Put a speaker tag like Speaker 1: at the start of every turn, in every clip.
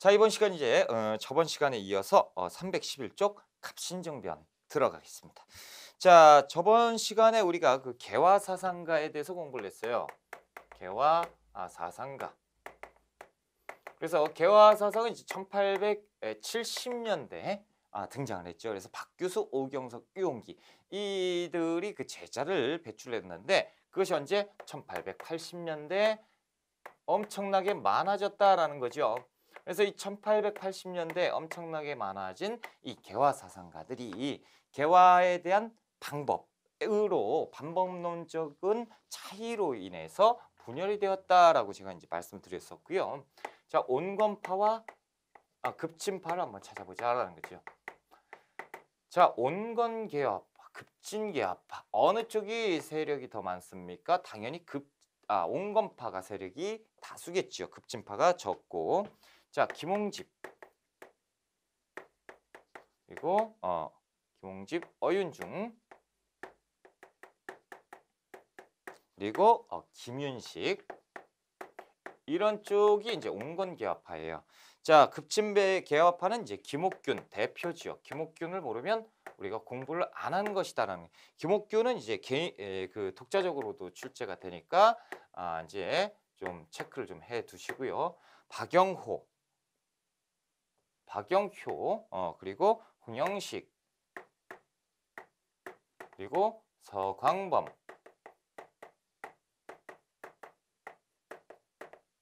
Speaker 1: 자 이번 시간 이제 어, 저번 시간에 이어서 어, 311쪽 갑신정변 들어가겠습니다. 자 저번 시간에 우리가 그 개화 사상가에 대해서 공부를 했어요. 개화 아, 사상가. 그래서 개화 사상은 이제 1870년대 아, 등장을 했죠. 그래서 박규수, 오경석, 유용기 이들이 그 제자를 배출했는데 그것이 언제 1880년대 엄청나게 많아졌다라는 거죠. 그래서 이 1880년대 엄청나게 많아진 이 개화 사상가들이 개화에 대한 방법으로 반복론적인 차이로 인해서 분열이 되었다라고 제가 이제 말씀드렸었고요. 자, 온건파와 아, 급진파를 한번 찾아보자라는 거죠. 자, 온건 개화파, 급진 개화파 어느 쪽이 세력이 더 많습니까? 당연히 급 아, 온건파가 세력이 다수겠지 급진파가 적고 자, 김홍집. 그리고 어, 김홍집 어윤중. 그리고 어, 김윤식. 이런 쪽이 이제 온건 개화파예요. 자, 급진배 개화파는 이제 김옥균 대표 지요 김옥균을 모르면 우리가 공부를 안 한 것이다라는. 김옥균은 이제 개, 에, 그 독자적으로도 출제가 되니까 아, 이제 좀 체크를 좀 해 두시고요. 박영호 박영효 어, 그리고 홍영식, 그리고 서광범.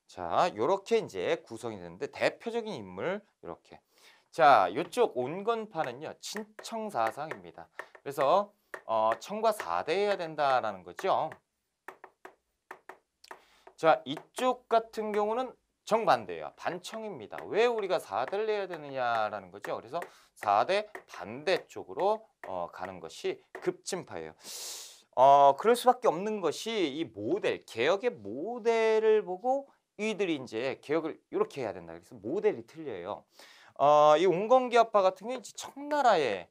Speaker 1: 자, 이렇게 이제 구성이 되는데 대표적인 인물 이렇게 자, 이쪽 온건파는요. 친청 사상입니다. 그래서 어, 청과 4대해야 된다라는 거죠. 자, 이쪽 같은 경우는 정반대예요. 반청입니다. 왜 우리가 4대를 내야 되느냐라는 거죠. 그래서 4대 반대쪽으로 어, 가는 것이 급진파예요. 어, 그럴 수밖에 없는 것이 이 모델, 개혁의 모델을 보고 이들이 이제 개혁을 이렇게 해야 된다. 그래서 모델이 틀려요. 어, 이 온건기아파 같은 경우 이제 청나라의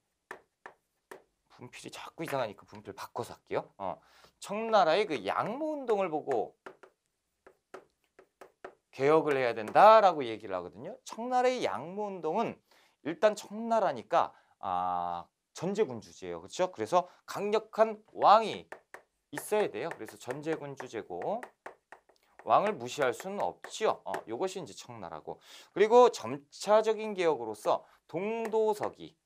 Speaker 1: 분필이 자꾸 이상하니까 분필 바꿔서 할게요. 어, 청나라의 그 양모 운동을 보고 개혁을 해야 된다라고 얘기를 하거든요. 청나라의 양무운동은 일단 청나라니까 아, 전제군주제예요. 그렇죠? 그래서 강력한 왕이 있어야 돼요. 그래서 전제군주제고 왕을 무시할 수는 없지요. 어, 이것이 이제 청나라고. 그리고 점차적인 개혁으로서 동도서기.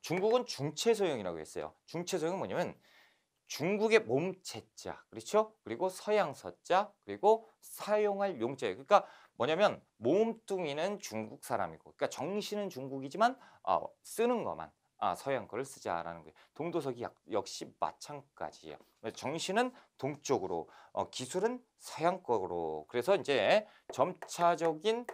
Speaker 1: 중국은 중체소형이라고 했어요. 중체소형은 뭐냐면 중국의 몸체자 그렇죠? 그리고 서양 서자 그리고 사용할 용자 그러니까 뭐냐면 몸뚱이는 중국 사람이고 그러니까 정신은 중국이지만 어, 쓰는 것만 아, 서양 거를 쓰자라는 거예요. 동도석이 역시 마찬가지예요. 정신은 동쪽으로, 어, 기술은 서양 거로. 그래서 이제 점차적인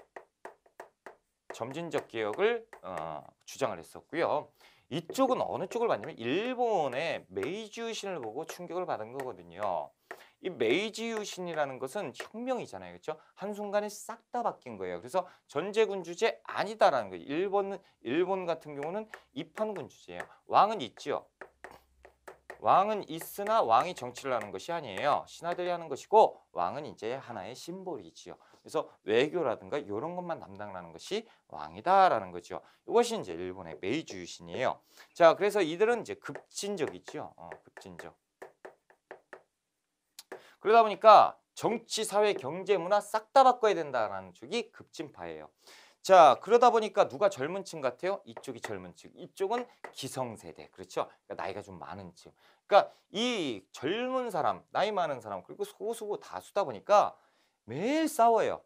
Speaker 1: 점진적 개혁을 어, 주장을 했었고요. 이쪽은 어느 쪽을 봤냐면 일본의 메이지 유신을 보고 충격을 받은 거거든요. 이 메이지 유신이라는 것은 혁명이잖아요. 그렇죠? 한순간에 싹 다 바뀐 거예요. 그래서 전제군 주제 아니다라는 거예요. 일본 일본 같은 경우는 입헌군 주제예요. 왕은 있지요. 왕은 있으나 왕이 정치를 하는 것이 아니에요. 신하들이 하는 것이고 왕은 이제 하나의 심볼이지요. 그래서 외교라든가 이런 것만 담당하는 것이 왕이다라는 거죠. 이것이 이제 일본의 메이주 유신이에요. 자, 그래서 이들은 이제 급진적이죠. 어, 급진적. 그러다 보니까 정치, 사회, 경제, 문화 싹 다 바꿔야 된다라는 쪽이 급진파예요. 자 그러다 보니까 누가 젊은 층 같아요? 이쪽이 젊은 층, 이쪽은 기성세대 그렇죠? 그러니까 나이가 좀 많은 층. 그러니까 이 젊은 사람, 나이 많은 사람 그리고 소수고 다수다 보니까 매일 싸워요.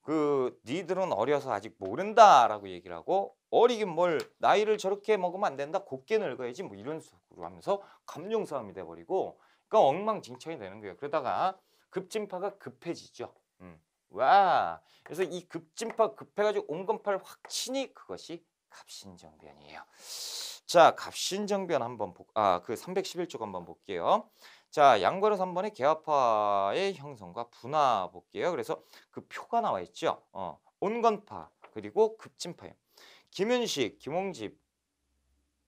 Speaker 1: 그 니들은 어려서 아직 모른다라고 얘기를 하고 어리긴 뭘 나이를 저렇게 먹으면 안 된다 곱게 늙어야지 뭐 이런 식으로 하면서 감정 싸움이 돼버리고 그러니까 엉망진창이 되는 거예요. 그러다가 급진파가 급해지죠. 음. 와 그래서 이 급진파 급해가지고 온건파확 치니 그것이 갑신정변이에요. 자 갑신정변 한번 볼아그 311쪽 한번 볼게요. 자, 양괄호 3번의 개화파의 형성과 분화 볼게요. 그래서 그 표가 나와 있죠. 어, 온건파 그리고 급진파요. 김윤식, 김홍집,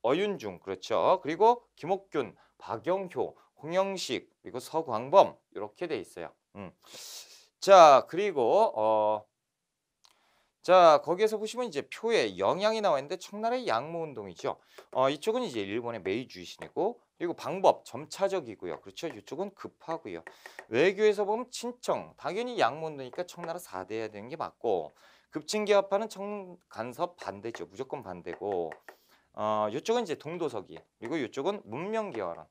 Speaker 1: 어윤중 그렇죠. 그리고 김옥균, 박영효, 홍영식 그리고 서광범 이렇게 돼 있어요. 음. 자, 그리고 어자 거기에서 보시면 이제 표에 영향이 나와 있는데 청나라의 양모운동이죠. 어, 이쪽은 이제 일본의 메이주의 신이고 그리고 방법 점차적이고요. 그렇죠. 이쪽은 급하고요. 외교에서 보면 친청 당연히 양모운동이니까 청나라 4대 야 되는 게 맞고 급진개화파는 청간섭 반대죠. 무조건 반대고 어, 이쪽은 이제 동도서기 그리고 이쪽은 문명개화론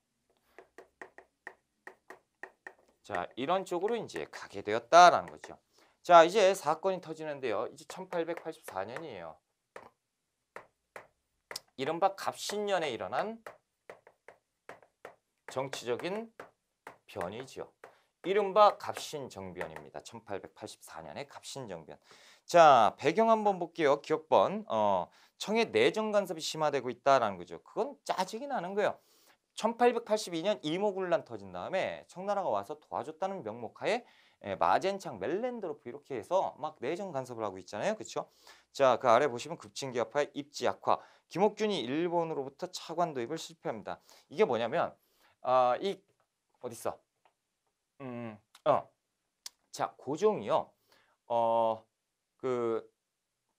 Speaker 1: 자 이런 쪽으로 이제 가게 되었다라는 거죠. 자, 이제 사건이 터지는데요. 이제 1884년이에요. 이른바 갑신년에 일어난 정치적인 변이지요. 이른바 갑신정변입니다. 1884년의 갑신정변. 자, 배경 한번 볼게요. 기억번. 어, 청의 내정 간섭이 심화되고 있다라는 거죠. 그건 짜증이 나는 거예요. 1882년 이모군란 터진 다음에 청나라가 와서 도와줬다는 명목하에 예, 마젠창, 멜렌드로프 이렇게 해서 막 내정 간섭을 하고 있잖아요. 그렇죠? 자, 그 아래 보시면 급진 기업파의 입지 약화. 김옥균이 일본으로부터 차관 도입을 실패합니다. 이게 뭐냐면 아, 이 어디 있어? 음, 음, 어. 자, 고종이요. 어, 그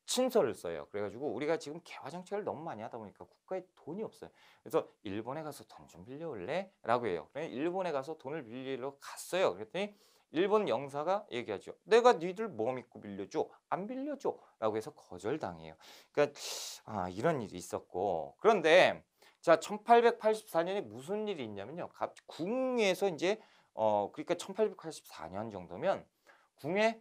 Speaker 1: 친서를 써요. 그래가지고 우리가 지금 개화 정책을 너무 많이 하다 보니까 국가에 돈이 없어요. 그래서 일본에 가서 돈 좀 빌려올래? 라고 해요. 그래 일본에 가서 돈을 빌리러 갔어요. 그랬더니 일본 영사가 얘기하죠. 내가 니들 뭐 믿고 빌려줘? 안 빌려줘. 라고 해서 거절당해요. 그러니까 아, 이런 일이 있었고 그런데 자 1884년에 무슨 일이 있냐면요. 궁에서 이제 어 그러니까 1884년 정도면 궁에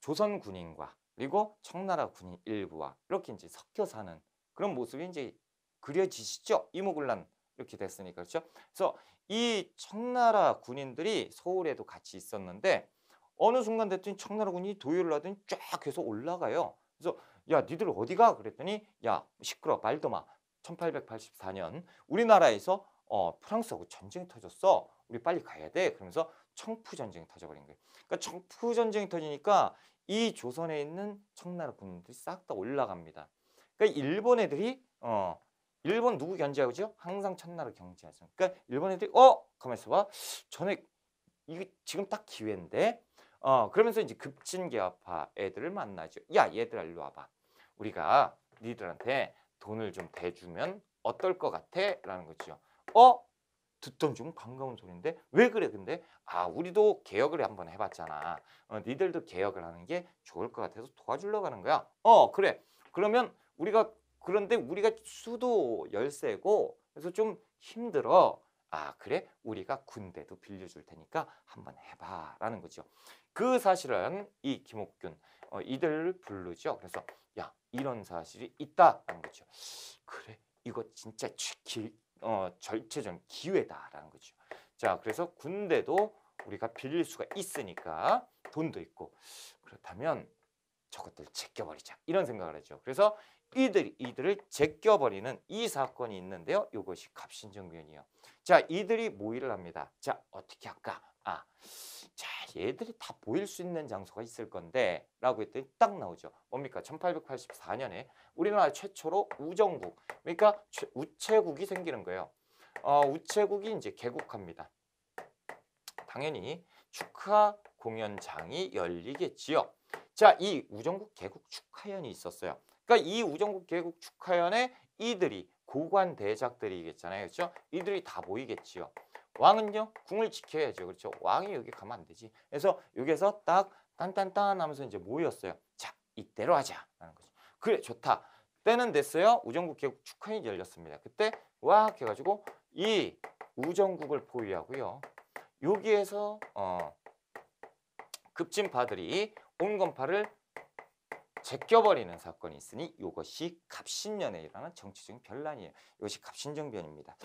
Speaker 1: 조선 군인과 그리고 청나라 군인 일부와 이렇게 이제 섞여 사는 그런 모습이 이제 그려지시죠? 이모군란 이렇게 됐으니까 그렇죠. 그래서 이 청나라 군인들이 서울에도 같이 있었는데 어느 순간 됐더니 청나라 군이 도유를 하더니 쫙 계속 올라가요. 그래서 야 니들 어디가? 그랬더니 야 시끄러 말도 마. 1884년 우리나라에서 어, 프랑스하고 전쟁이 터졌어. 우리 빨리 가야 돼. 그러면서 청푸 전쟁이 터져버린 거예요. 그러니까 청푸 전쟁이 터지니까 이 조선에 있는 청나라 군인들이 싹 다 올라갑니다. 그러니까 일본 애들이 어, 일본 누구 견제하고죠? 항상 첫날을 경제하죠. 그러니까 일본 애들이 어 가만 있어봐. 전에 이게 지금 딱 기회인데. 어 그러면서 이제 급진개화파 애들을 만나죠. 야 얘들아 일로 와봐. 우리가 니들한테 돈을 좀 대주면 어떨 것 같아? 라는 거죠. 어? 듣던 중 반가운 소리인데 왜 그래 근데 아 우리도 개혁을 한번 해봤잖아 어, 니들도 개혁을 하는 게 좋을 것 같아서 도와주려고 하는 거야 어 그래 그러면 우리가 그런데 우리가 수도 열세고 그래서 좀 힘들어. 아 그래 우리가 군대도 빌려줄 테니까 한번 해봐 라는 거죠. 그 사실은 이 김옥균 어, 이들 부르죠. 그래서 야 이런 사실이 있다라는 거죠. 그래 이거 진짜 기, 어, 절체전 기회다라는 거죠. 자 그래서 군대도 우리가 빌릴 수가 있으니까 돈도 있고 그렇다면 저것들 제껴버리자 이런 생각을 하죠. 그래서 이들, 이들을 제껴버리는 이 사건이 있는데요. 이것이 갑신정변이요 자, 이들이 모의를 합니다. 자, 어떻게 할까? 아, 자, 얘들이 다 모일 수 있는 장소가 있을 건데 라고 했더니 딱 나오죠. 뭡니까? 1884년에 우리나라 최초로 우정국, 그러니까 우체국이 생기는 거예요. 어, 우체국이 이제 개국합니다. 당연히 축하 공연장이 열리겠지요. 자, 이 우정국 개국 축하연이 있었어요. 그러니까 이 우정국 계곡 축하연의 이들이 고관 대작들이겠잖아요. 그렇죠? 이들이 다 모이겠지요. 왕은요 궁을 지켜야죠. 그렇죠? 왕이 여기 가면 안 되지. 그래서 여기서 딱 딴딴딴 하면서 이제 모였어요. 자 이대로 하자라는 거죠. 그래 좋다. 때는 됐어요. 우정국 계곡 축하연이 열렸습니다. 그때 와 해가지고 이 우정국을 포위하고요. 여기에서 어 급진파들이 온건파를 제껴버리는 사건이 있으니 이것이 갑신년해라는 에 정치적인 변란이에요. 이것이 갑신정변입니다.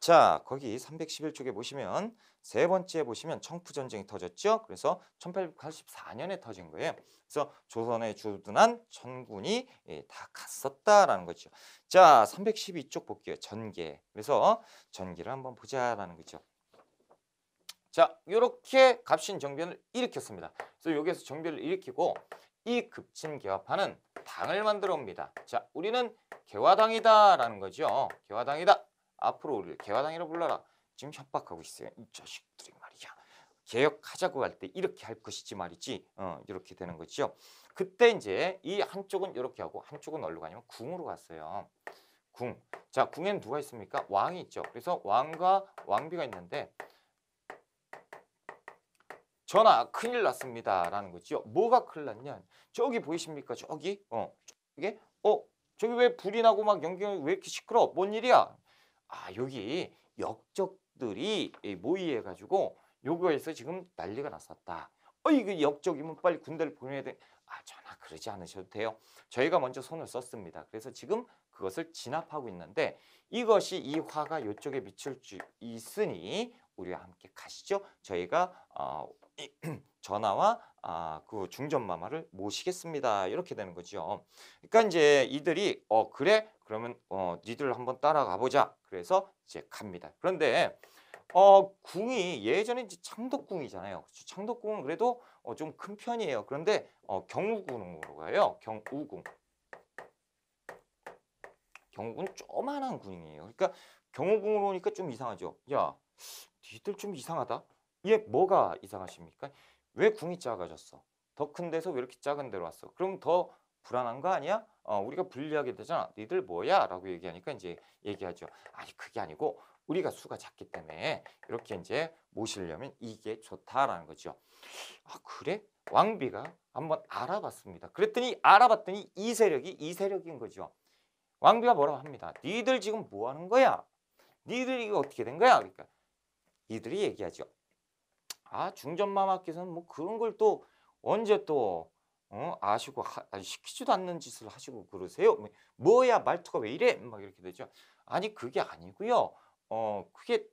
Speaker 1: 자, 거기 311쪽에 보시면 세 번째 보시면 청부전쟁이 터졌죠. 그래서 1884년에 터진 거예요. 그래서 조선에 주둔한 천군이 예, 다 갔었다라는 거죠. 자, 312쪽 볼게요. 전개. 그래서 전개를 한번 보자라는 거죠. 자, 이렇게 갑신정변을 일으켰습니다. 그래서 여기에서 정변을 일으키고 이 급진 개화판은 당을 만들어 옵니다. 자, 우리는 개화당이다라는 거죠. 개화당이다. 앞으로 우리를 개화당이라 불러라. 지금 협박하고 있어요. 이 자식들이 말이야. 개혁하자고 할 때 이렇게 할 것이지 말이지. 어, 이렇게 되는 거죠. 그때 이제 이 한쪽은 이렇게 하고 한쪽은 어디로 가냐면 궁으로 갔어요. 궁. 자, 궁에는 누가 있습니까? 왕이 있죠. 그래서 왕과 왕비가 있는데 전화 큰일 났습니다. 라는 거죠. 뭐가 큰일 났냐. 저기 보이십니까? 저기? 어. 저기? 어? 저기 왜 불이 나고 막 연경이 왜 이렇게 시끄러? 워뭔 일이야? 아, 여기 역적들이 예, 모의해가지고 요거에서 지금 난리가 났었다. 어, 이거 역적이면 빨리 군대를 보내야 돼. 아, 전화 그러지 않으셔도 돼요. 저희가 먼저 손을 썼습니다. 그래서 지금 그것을 진압하고 있는데 이것이 이 화가 요쪽에 미칠 수 있으니 우리와 함께 가시죠. 저희가 어, 전하와 아, 그 중전마마를 모시겠습니다. 이렇게 되는 거죠. 그러니까 이제 이들이 어 그래 그러면 어 니들 한번 따라가 보자. 그래서 이제 갑니다. 그런데 어 궁이 예전에 이제 창덕궁이잖아요. 그렇죠? 창덕궁은 그래도 어, 좀큰 편이에요. 그런데 어, 경우궁으로 가요. 경우궁. 경우궁은 조만한 궁이에요. 그러니까 경우궁으로 오니까 좀 이상하죠. 야, 니들 좀 이상하다. 얘 뭐가 이상하십니까? 왜 궁이 작아졌어? 더 큰 데서 왜 이렇게 작은 데로 왔어? 그럼 더 불안한 거 아니야? 어, 우리가 불리하게 되잖아. 니들 뭐야? 라고 얘기하니까 이제 얘기하죠. 아니 그게 아니고 우리가 수가 작기 때문에 이렇게 이제 모시려면 이게 좋다라는 거죠. 아 그래? 왕비가 한번 알아봤습니다. 그랬더니 알아봤더니 이 세력이 이 세력인 거죠. 왕비가 뭐라고 합니다. 니들 지금 뭐 하는 거야? 니들 이거 어떻게 된 거야? 그러니까 니들이 얘기하죠. 아 중전마마께서는 뭐 그런 걸 또 언제 또 어? 아시고 하, 시키지도 않는 짓을 하시고 그러세요. 뭐, 뭐야 말투가 왜 이래? 막 이렇게 되죠. 아니 그게 아니고요. 어 그게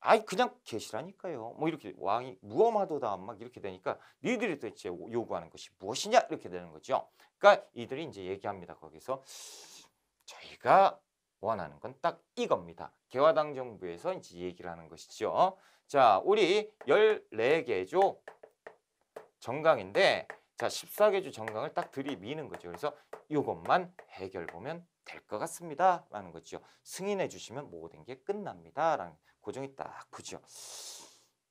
Speaker 1: 아이 그냥 계시라니까요. 뭐 이렇게 왕이 무엄하도다 막 이렇게 되니까 니들이 도대체 요구하는 것이 무엇이냐 이렇게 되는 거죠. 그러니까 이들이 이제 얘기합니다. 거기서 저희가 원하는건딱 이겁니다. 개화당 정부에서 이제 얘기를 하는 것이죠. 자, 우리 14개조 정강인데 자, 14개조 정강을 딱 들이미는 거죠. 그래서 이것만 해결 보면 될 것 같습니다. 라는 거죠. 승인해 주시면 모든 게 끝납니다. 라는 고정이 딱 그죠.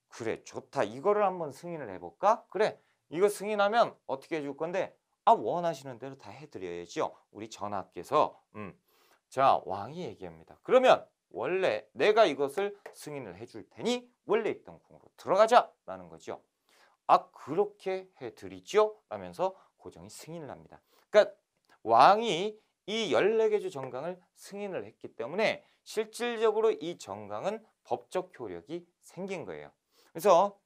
Speaker 1: 그래 좋다. 이거를 한번 승인을 해볼까? 그래 이거 승인하면 어떻게 해줄 건데? 아 원하시는 대로 다 해드려야죠. 우리 전학께서 음, 자, 왕이 얘기합니다. 그러면 원래 내가 이것을 승인을 해줄 테니 원래 있던 궁으로 들어가자라는 거죠. 아, 그렇게 해드리죠? 라면서 고정이 승인을 합니다. 그러니까 왕이 이 14개 주 정강을 승인을 했기 때문에 실질적으로 이 정강은 법적 효력이 생긴 거예요. 그래서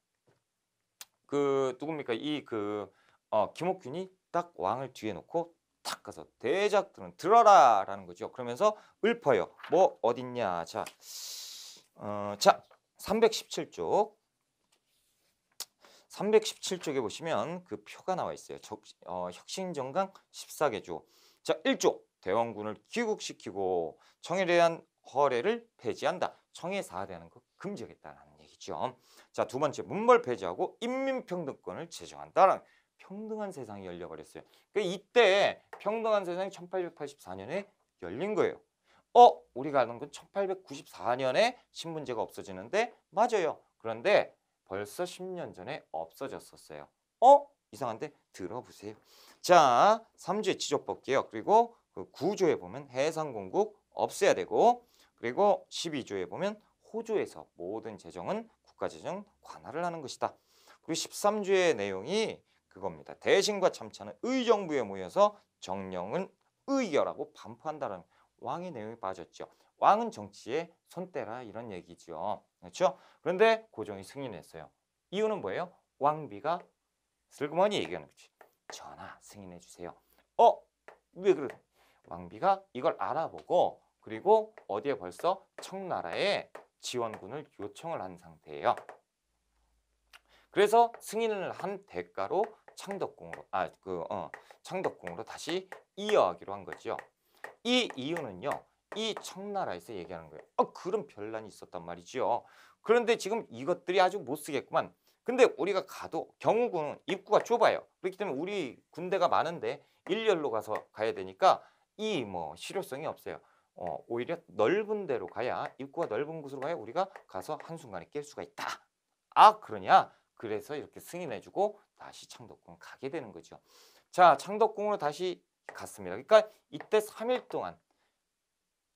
Speaker 1: 그 누굽니까? 이그 어, 김옥균이 딱 왕을 뒤에 놓고 탁 가서 대작들은 들어라 라는 거죠. 그러면서 읊어요. 뭐 어딨냐. 자, 어, 자 317쪽 317쪽에 보시면 그 표가 나와 있어요. 적, 어, 혁신정강 14개조 자 1조 대원군을 귀국시키고 청에 대한 허례를 폐지한다. 청에 사대하는 거 금지하겠다는 얘기죠. 자 두 번째 문벌 폐지하고 인민평등권을 제정한다라는 평등한 세상이 열려버렸어요. 그 이때 평등한 세상이 1884년에 열린 거예요. 어? 우리가 아는 건 1894년에 신분제가 없어지는데 맞아요. 그런데 벌써 10년 전에 없어졌었어요. 어? 이상한데 들어보세요. 자, 3주의 지조법 개혁 그리고 그 9조에 보면 해상공국 없애야 되고 그리고 12조에 보면 호조에서 모든 재정은 국가재정 관할을 하는 것이다. 그리고 1 3주의 내용이 그겁니다. 대신과 참찬은 의정부에 모여서 정령은 의결하고 반포한다는 왕의 내용이 빠졌죠. 왕은 정치에 손대라 이런 얘기죠. 그렇죠? 그런데 고종이 승인했어요. 이유는 뭐예요? 왕비가 슬그머니 얘기하는 거지. 전하 승인해 주세요. 어? 왜 그래? 왕비가 이걸 알아보고 그리고 어디에 벌써 청나라에 지원군을 요청을 한 상태예요. 그래서 승인을 한 대가로 창덕궁으로 아 그 어, 창덕궁으로 다시 이어하기로 한 거죠. 이 이유는요. 이 청나라에서 얘기하는 거예요. 어, 그런 별난이 있었단 말이죠. 그런데 지금 이것들이 아주 못 쓰겠구만. 근데 우리가 가도 경우군은 입구가 좁아요. 그렇기 때문에 우리 군대가 많은데 일렬로 가서 가야 되니까 이 뭐 실효성이 없어요. 어, 오히려 넓은 데로 가야 입구가 넓은 곳으로 가야 우리가 가서 한순간에 깰 수가 있다. 아 그러냐? 그래서 이렇게 승인해주고 다시 창덕궁 가게 되는 거죠. 자, 창덕궁으로 다시 갔습니다. 그러니까 이때 3일 동안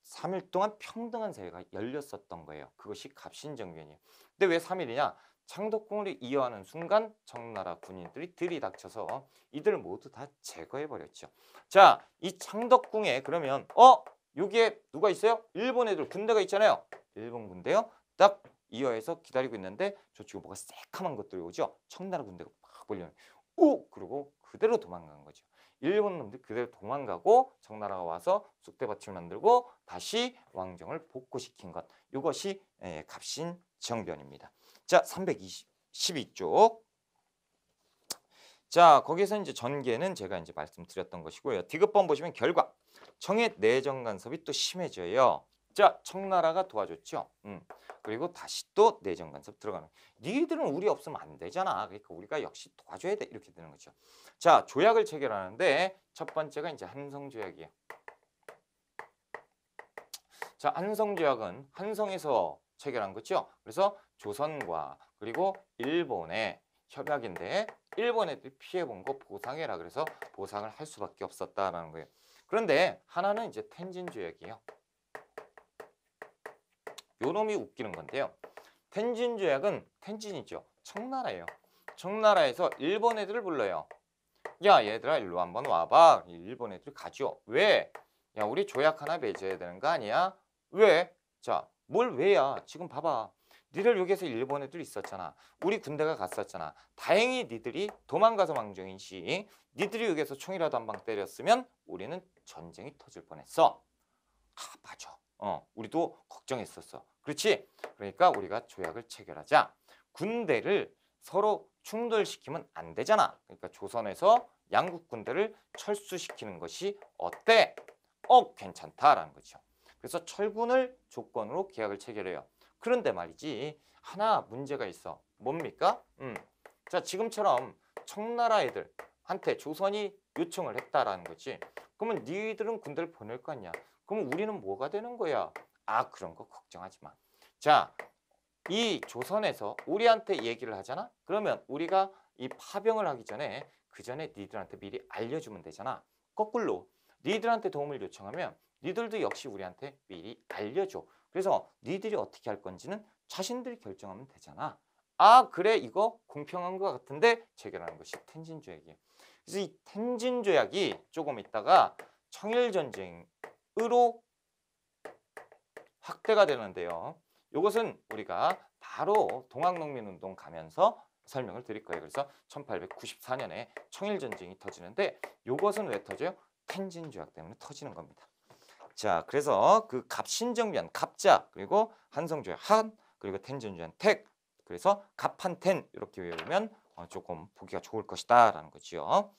Speaker 1: 3일 동안 평등한 세회가 열렸었던 거예요. 그것이 갑신정변이에요. 근데 왜 3일이냐? 창덕궁을 이어하는 순간 청나라 군인들이 들이닥쳐서 이들 모두 다 제거해버렸죠. 자, 이 창덕궁에 그러면 어? 여기에 누가 있어요? 일본 애들 군대가 있잖아요. 일본 군대요. 딱 이어에서 기다리고 있는데 저쪽에 뭐가 새카만 것들이 오죠. 청나라 군대가 막 몰려오는 오! 그러고 그대로 도망간 거죠. 일본 놈들 그대로 도망가고 청나라가 와서 쑥대밭을 만들고 다시 왕정을 복구시킨 것. 이것이 갑신정변입니다. 예, 자, 3 2 2쪽 자, 거기서 이제 전개는 제가 이제 말씀드렸던 것이고요. 디귿번 보시면 결과. 청의 내정 간섭이 또 심해져요. 자, 청나라가 도와줬죠. 음. 그리고 다시 또 내정 간섭 들어가는 니들은 우리 없으면 안 되잖아 그러니까 우리가 역시 도와줘야 돼 이렇게 되는 거죠 자 조약을 체결하는데 첫 번째가 이제 한성조약이에요 자 한성조약은 한성에서 체결한 거죠 그래서 조선과 그리고 일본의 협약인데 일본에 피해본 거 보상해라 그래서 보상을 할 수밖에 없었다라는 거예요 그런데 하나는 이제 텐진 조약이에요 요 놈이 웃기는 건데요. 텐진 조약은 텐진이죠. 청나라예요. 청나라에서 일본 애들을 불러요. 야 얘들아 일로 한번 와봐. 일본 애들 가죠. 왜? 야 우리 조약 하나 맺어야 되는 거 아니야? 왜? 자뭘 왜야? 지금 봐봐. 니들 여기서 일본 애들 있었잖아. 우리 군대가 갔었잖아. 다행히 니들이 도망가서 망정인지 니들이 여기서 총이라도 한 방 때렸으면 우리는 전쟁이 터질 뻔했어. 아 맞아. 어 우리도 걱정했었어. 그렇지? 그러니까 우리가 조약을 체결하자. 군대를 서로 충돌시키면 안 되잖아. 그러니까 조선에서 양국 군대를 철수시키는 것이 어때? 어, 괜찮다라는 거죠. 그래서 철군을 조건으로 계약을 체결해요. 그런데 말이지 하나 문제가 있어. 뭡니까? 음. 자, 지금처럼 청나라 애들한테 조선이 요청을 했다라는 거지. 그러면 니들은 군대를 보낼 거 아니야. 그러면 우리는 뭐가 되는 거야? 아 그런 거 걱정하지 마. 자, 이 조선에서 우리한테 얘기를 하잖아. 그러면 우리가 이 파병을 하기 전에 그 전에 니들한테 미리 알려주면 되잖아. 거꾸로 니들한테 도움을 요청하면 니들도 역시 우리한테 미리 알려줘. 그래서 니들이 어떻게 할 건지는 자신들이 결정하면 되잖아. 아 그래 이거 공평한 것 같은데 체결하는 것이 텐진 조약이에요. 그래서 이 텐진 조약이 조금 있다가 청일 전쟁으로 확대가 되는데요. 이것은 우리가 바로 동학농민운동 가면서 설명을 드릴 거예요. 그래서 1894년에 청일전쟁이 터지는데 이것은 왜 터져요? 텐진 조약 때문에 터지는 겁니다. 자, 그래서 그 갑신정변, 갑자, 그리고 한성조약 한, 그리고 텐진조약 택, 그래서 갑한텐 이렇게 외우면 어, 조금 보기가 좋을 것이다 라는 거지요.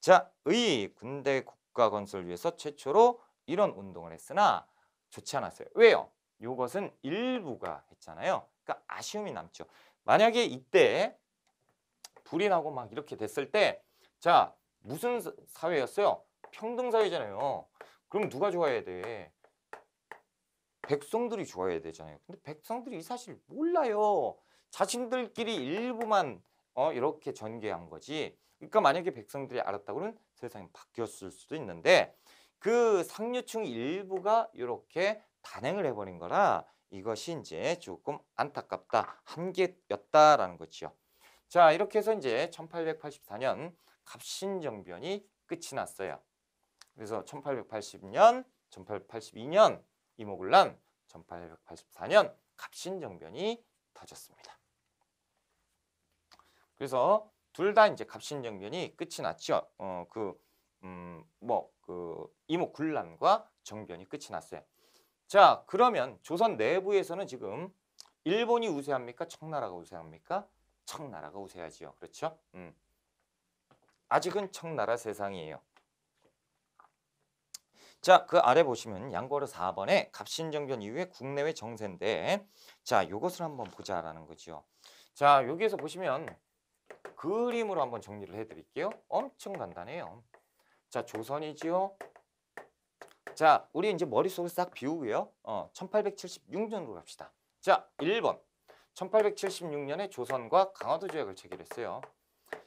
Speaker 1: 자, 의 군대 국가 건설 위해서 최초로 이런 운동을 했으나 좋지 않았어요. 왜요? 이것은 일부가 했잖아요. 그러니까 아쉬움이 남죠. 만약에 이때 불이 나고 막 이렇게 됐을 때 자, 무슨 사회였어요? 평등 사회잖아요. 그럼 누가 좋아야 해 돼? 백성들이 좋아야 되잖아요. 근데 백성들이 이 사실 몰라요. 자신들끼리 일부만 어, 이렇게 전개한 거지. 그러니까 만약에 백성들이 알았다 고는 세상이 바뀌었을 수도 있는데 그 상류층 일부가 이렇게 단행을 해버린 거라 이것이 이제 조금 안타깝다 한계였다라는 거지요. 자 이렇게 해서 이제 1884년 갑신정변이 끝이 났어요. 그래서 1880년, 1882년 이모군란, 1884년 갑신정변이 터졌습니다. 그래서 둘 다 이제 갑신정변이 끝이 났죠. 어, 그 음, 뭐그 이목 군란과 정변이 끝이 났어요. 자, 그러면 조선 내부에서는 지금 일본이 우세합니까? 청나라가 우세합니까? 청나라가 우세하지요. 그렇죠? 음. 아직은 청나라 세상이에요. 자, 그 아래 보시면 양거로 4번에 갑신정변 이후에 국내외 정세인데 자, 요것을 한번 보자라는 거지 자, 여기에서 보시면 그림으로 한번 정리를 해 드릴게요. 엄청 간단해요. 자, 조선이지요. 자, 우리 이제 머릿속에서딱 비우고요. 어, 1876년으로 갑시다. 자, 1번. 1876년에 조선과 강화도 조약을 체결했어요.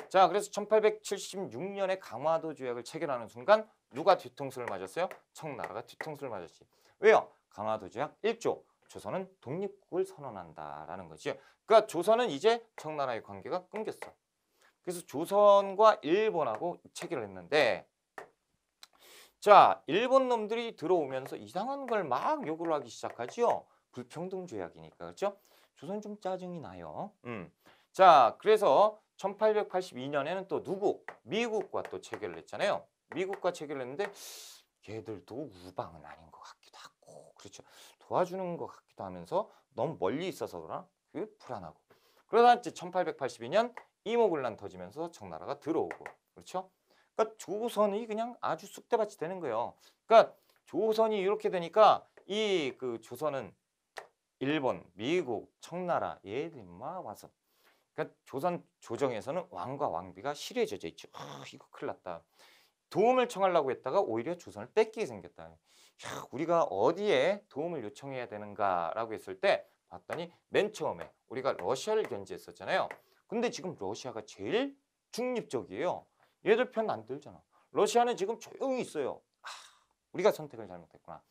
Speaker 1: 자, 그래서 1876년에 강화도 조약을 체결하는 순간 누가 뒤통수를 맞았어요? 청나라가 뒤통수를 맞았지. 왜요? 강화도 조약 1조. 조선은 독립국을 선언한다라는 거죠 그러니까 조선은 이제 청나라의 관계가 끊겼어. 그래서 조선과 일본하고 체결을 했는데 자, 일본 놈들이 들어오면서 이상한 걸 막 요구를 하기 시작하지요. 불평등 조약이니까 그렇죠? 조선 좀 짜증이 나요. 음. 자, 그래서 1882년에는 또 누구? 미국과 또 체결을 했잖아요. 미국과 체결을 했는데 걔들도 우방은 아닌 것 같기도 하고 그렇죠. 도와주는 것 같기도 하면서 너무 멀리 있어서 그러나 그게 불안하고 그러다 이제 1882년 이모군란 터지면서 청나라가 들어오고 그렇죠. 그러니까 조선이 그냥 아주 쑥대밭이 되는 거예요. 그러니까 조선이 이렇게 되니까 이 그 조선은 일본, 미국, 청나라 얘들 막 와서 그러니까 조선 조정에서는 왕과 왕비가 실해져져 있죠. 아, 이거 큰일 났다. 도움을 청하려고 했다가 오히려 조선을 뺏기게 생겼다. 야, 우리가 어디에 도움을 요청해야 되는가라고 했을 때 봤더니 맨 처음에 우리가 러시아를 견제했었잖아요. 근데 지금 러시아가 제일 중립적이에요. 얘들 편 안 들잖아. 러시아는 지금 조용히 있어요. 아, 우리가 선택을 잘못했구나.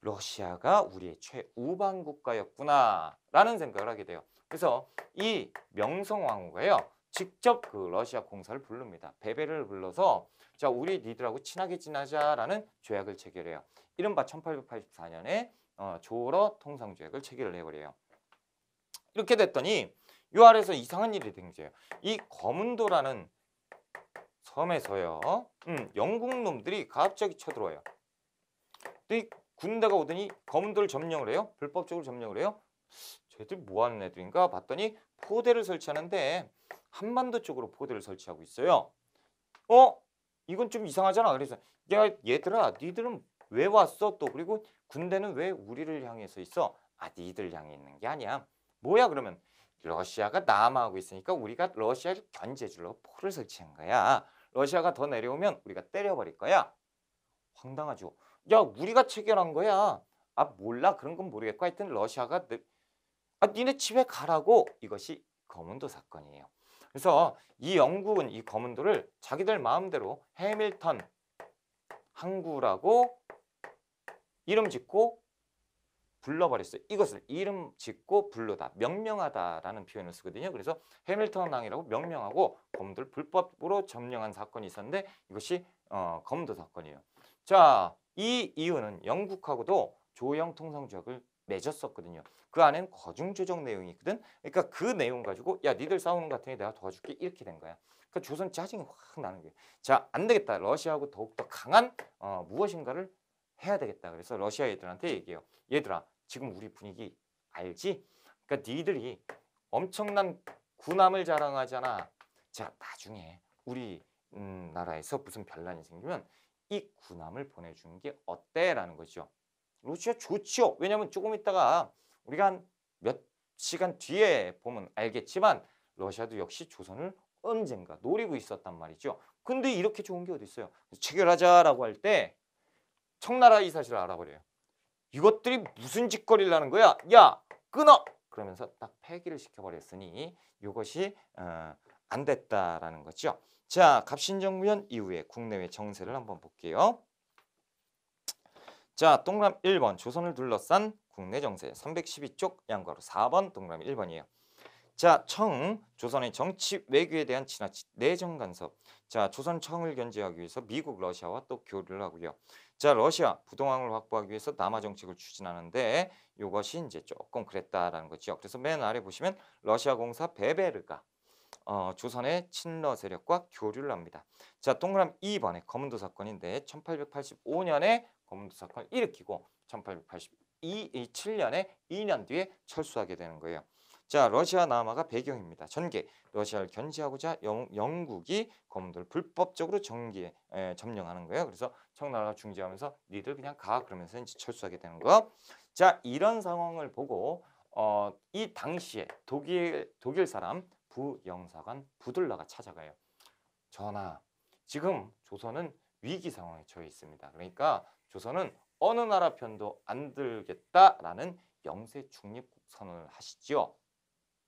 Speaker 1: 러시아가 우리의 최우방 국가였구나라는 생각을 하게 돼요. 그래서 이 명성왕후가요. 직접 그 러시아 공사를 부릅니다. 베베를 불러서 자 우리 니들하고 친하게 지나자라는 조약을 체결해요. 이른바 1884년에 어, 조러 통상 조약을 체결을 해버려요. 이렇게 됐더니 요 아래서 이상한 일이 등장해요. 이 거문도라는 섬에서요. 음, 영국 놈들이 갑자기 쳐들어와요. 근데 군대가 오더니 검도를 점령을 해요. 불법적으로 점령을 해요. 쟤들 뭐 하는 애들인가 봤더니 포대를 설치하는데 한반도 쪽으로 포대를 설치하고 있어요. 어? 이건 좀 이상하잖아. 그래서 야 얘들아 니들은 왜 왔어 또 그리고 군대는 왜 우리를 향해서 있어? 아 니들 향해 있는 게 아니야. 뭐야 그러면 러시아가 남하고 있으니까 우리가 러시아를 견제해 주려고 포를 설치한 거야. 러시아가 더 내려오면 우리가 때려버릴 거야. 황당하죠. 야, 우리가 체결한 거야. 아, 몰라. 그런 건 모르겠고. 하여튼 러시아가 늘... 아, 니네 집에 가라고. 이것이 검은도 사건이에요. 그래서 이 영국은 이 검은도를 자기들 마음대로 해밀턴 항구라고 이름 짓고 불러버렸어요. 이것을 이름 짓고 불르다, 명명하다라는 표현을 쓰거든요. 그래서 해밀턴 왕이라고 명명하고 검들 불법으로 점령한 사건이 있었는데 이것이 어, 검도 사건이에요. 자, 이 이유는 영국하고도 조영 통상 조약을 맺었었거든요. 그 안엔 거중 조정 내용이 있거든. 그러니까 그 내용 가지고 야 니들 싸우는 것 같으니 내가 도와줄게 이렇게 된 거야. 그러니까 조선 짜증이 확 나는 거예요. 자, 안 되겠다. 러시아하고 더욱더 강한 어, 무엇인가를 해야 되겠다. 그래서 러시아 애들한테 얘기해요. 얘들아, 지금 우리 분위기 알지? 그러니까 니들이 엄청난 군함을 자랑하잖아. 자, 나중에 우리 음, 나라에서 무슨 변란이 생기면 이 군함을 보내주는 게 어때? 라는 거죠. 러시아 좋지요. 왜냐하면 조금 있다가 우리가 한몇 시간 뒤에 보면 알겠지만 러시아도 역시 조선을 언젠가 노리고 있었단 말이죠. 근데 이렇게 좋은 게 어디 있어요. 체결하자라고 할 때 청나라 이 사실을 알아버려요. 이것들이 무슨 짓거리를 하는 거야? 야 끊어! 그러면서 딱 폐기를 시켜버렸으니 이것이 어, 안 됐다라는 거죠. 자, 갑신정변 이후에 국내외 정세를 한번 볼게요. 자, 동그라미 1번 조선을 둘러싼 국내 정세 312쪽 양과로 4번 동그라미 1번이에요. 자, 청 조선의 정치 외교에 대한 지나치 내정 간섭. 자, 조선 청을 견제하기 위해서 미국, 러시아와 또 교류를 하고요. 자, 러시아 부동항을 확보하기 위해서 남아 정책을 추진하는데 이것이 이제 조금 그랬다라는 거죠. 그래서 맨 아래 보시면 러시아 공사 베베르가 어, 조선의 친러 세력과 교류를 합니다. 자, 동그람 2번에 검은도 사건인데 1885년에 검은도 사건을 일으키고 1882 7년에 2년 뒤에 철수하게 되는 거예요. 자, 러시아 남아가 배경입니다. 전개. 러시아를 견제하고자 영, 국이 검문도 불법적으로 전개 에, 점령하는 거예요. 그래서 청나라가 중재하면서 니들 그냥 가 그러면서 이제 철수하게 되는 거. 자, 이런 상황을 보고 어, 이 당시에 독일 독일 사람 부영사관 부들라가 찾아가요. 전하, 지금 조선은 위기 상황에 처해 있습니다. 그러니까 조선은 어느 나라 편도 안 들겠다라는 영세 중립국 선언을 하시지요.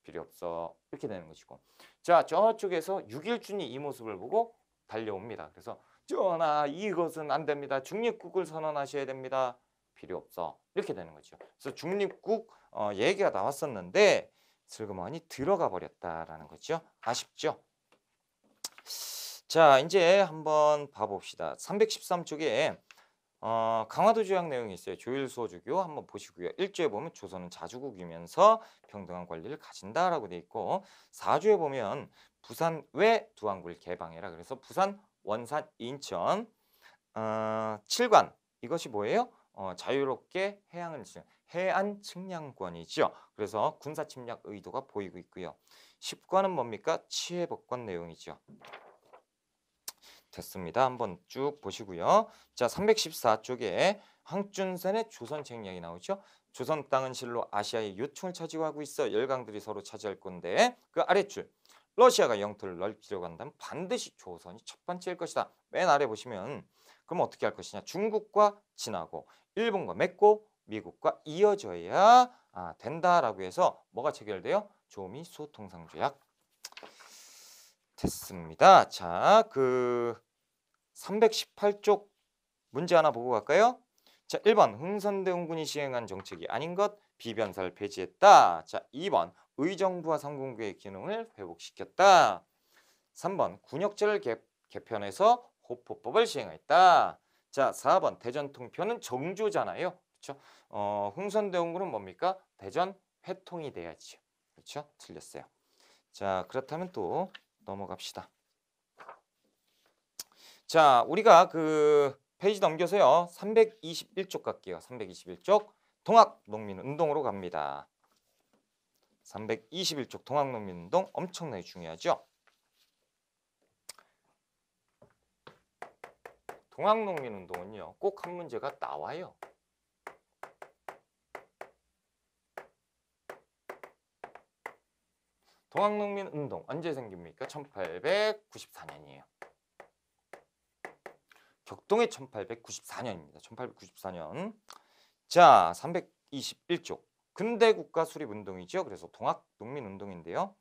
Speaker 1: 필요 없어. 이렇게 되는 것이고. 자, 저쪽에서 6일준이 이 모습을 보고 달려옵니다. 그래서 전하 이것은 안 됩니다. 중립국을 선언하셔야 됩니다. 필요 없어. 이렇게 되는 거죠. 그래서 중립국 어, 얘기가 나왔었는데 슬그머니 들어가 버렸다라는 거죠. 아쉽죠? 자, 이제 한번 봐봅시다. 313쪽에 어, 강화도 조약 내용이 있어요. 조일수호 주교 한번 보시고요. 일조에 보면 조선은 자주국이면서 평등한 권리를 가진다라고 돼 있고 사조에 보면 부산 외 두항구를 개방해라. 그래서 부산, 원산, 인천 어, 7관 이것이 뭐예요? 어, 자유롭게 해양을 지금 해안 측량권이죠. 그래서 군사 침략 의도가 보이고 있고요. 10관은 뭡니까? 치해법권 내용이죠. 됐습니다. 한번 쭉 보시고요. 자, 314쪽에 황준센의 조선책 이야기 나오죠. 조선 땅은 실로 아시아의 요충을 차지하고 있어 열강들이 서로 차지할 건데 그 아래줄 러시아가 영토를 넓히려고 한다면 반드시 조선이 첫 번째일 것이다. 맨 아래 보시면 그럼 어떻게 할 것이냐. 중국과 진하고 일본과 맺고 미국과 이어져야 아, 된다라고 해서 뭐가 체결돼요? 조미 소통상 조약 됐습니다. 자, 그 318쪽 문제 하나 보고 갈까요? 자, 1번 흥선대 원군이 시행한 정책이 아닌 것 비변사를 폐지했다. 자, 2번 의정부와 상공부의 기능을 회복시켰다. 3번 군역제를 개, 편해서 호포법을 시행했다. 자, 4번 대전 통편은 정조잖아요. 그렇죠? 어, 흥선대 원군은 뭡니까? 대전 회통이 돼야지 그렇죠? 틀렸어요. 자, 그렇다면 또 넘어갑시다. 자, 우리가 그 페이지 넘겨서요. 321쪽 갈게요. 321쪽 동학 농민 운동으로 갑니다. 321쪽 동학 농민 운동 엄청나게 중요하죠. 동학 농민 운동은요. 꼭 한 문제가 나와요. 동학 농민 운동 언제 생깁니까? 1894년이에요. 격동의 1894년입니다. 1894년. 자, 3 2 1쪽 근대 국가 수립 운동이죠. 그래서 동학 농민 운동인데요.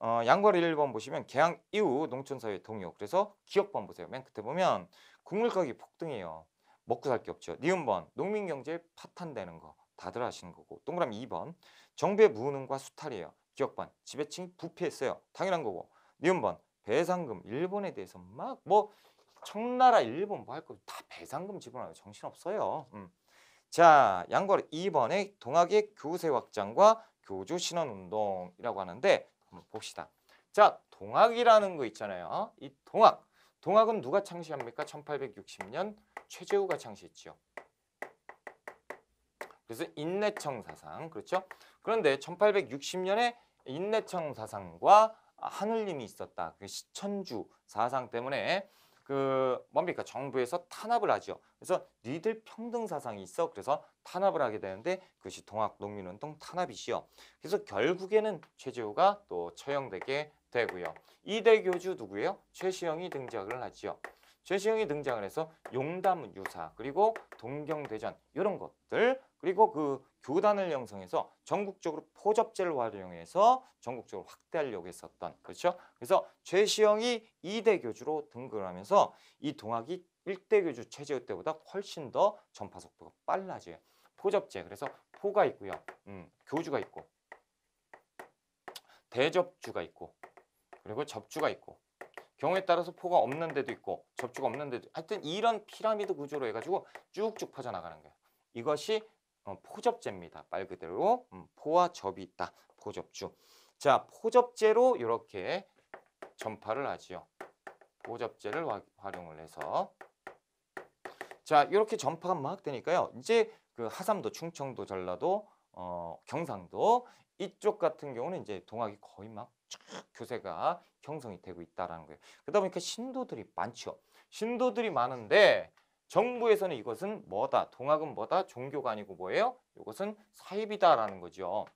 Speaker 1: 어, 양괄 1번 보시면 개항 이후 농촌사회 동요. 그래서 기억번 보세요. 맨 끝에 보면 국물 가격이 폭등해요. 먹고 살 게 없죠. 니은 번 농민 경제 파탄되는 거 다들 아시는 거고 동그라미 2번 정부의 무능과 수탈이에요. 기억번 지배층이 부패했어요. 당연한 거고 니은 번 배상금 일본에 대해서 막뭐 청나라 일본 뭐 할 거 다 배상금 지불하는 정신 없어요. 음. 자, 양걸 2번에 동학의 교세 확장과 교주 신원 운동이라고 하는데 한번 봅시다. 자, 동학이라는 거 있잖아요. 이 동학. 동학은 누가 창시합니까? 1860년 최재우가 창시했죠. 그래서 인내청 사상, 그렇죠? 그런데 1860년에 인내청 사상과 하늘림이 있었다. 그 시천주 사상 때문에 그 뭡니까 정부에서 탄압을 하죠. 그래서 니들 평등 사상이 있어. 그래서 탄압을 하게 되는데 그것이 동학 농민운동 탄압이시요. 그래서 결국에는 최재우가또 처형되게 되고요. 이대 교주 누구예요? 최시영이 등장을 하지요. 최시형이 등장을 해서 용담 유사 그리고 동경대전 이런 것들 그리고 그 교단을 형성해서 전국적으로 포접제를 활용해서 전국적으로 확대하려고 했었던 그렇죠? 그래서 최시영이 2대 교주로 등극을 하면서 이 동학이 1대 교주 체제 때보다 훨씬 더 전파 속도가 빨라져요. 포접제 그래서 포가 있고요. 음, 교주가 있고 대접주가 있고 그리고 접주가 있고 경우에 따라서 포가 없는 데도 있고 접촉 없는 데도 하여튼 이런 피라미드 구조로 해가지고 쭉쭉 퍼져나가는 거예요. 이것이 어, 포접제입니다. 말 그대로 음, 포와 접이 있다. 포접주. 자, 포접제로 이렇게 전파를 하지요. 포접제를 활용을 해서 자, 이렇게 전파가 막 되니까요. 이제 그 하삼도, 충청도, 전라도, 어, 경상도 이쪽 같은 경우는 이제 동학이 거의 막쭉 교세가 형성이 되고 있다는 거예요. 그러다 보니까 신도들이 많죠. 신도들이 많은데 정부에서는 이것은 뭐다? 동학은 뭐다? 종교가 아니고 뭐예요? 이것은 사입이다라는 거죠.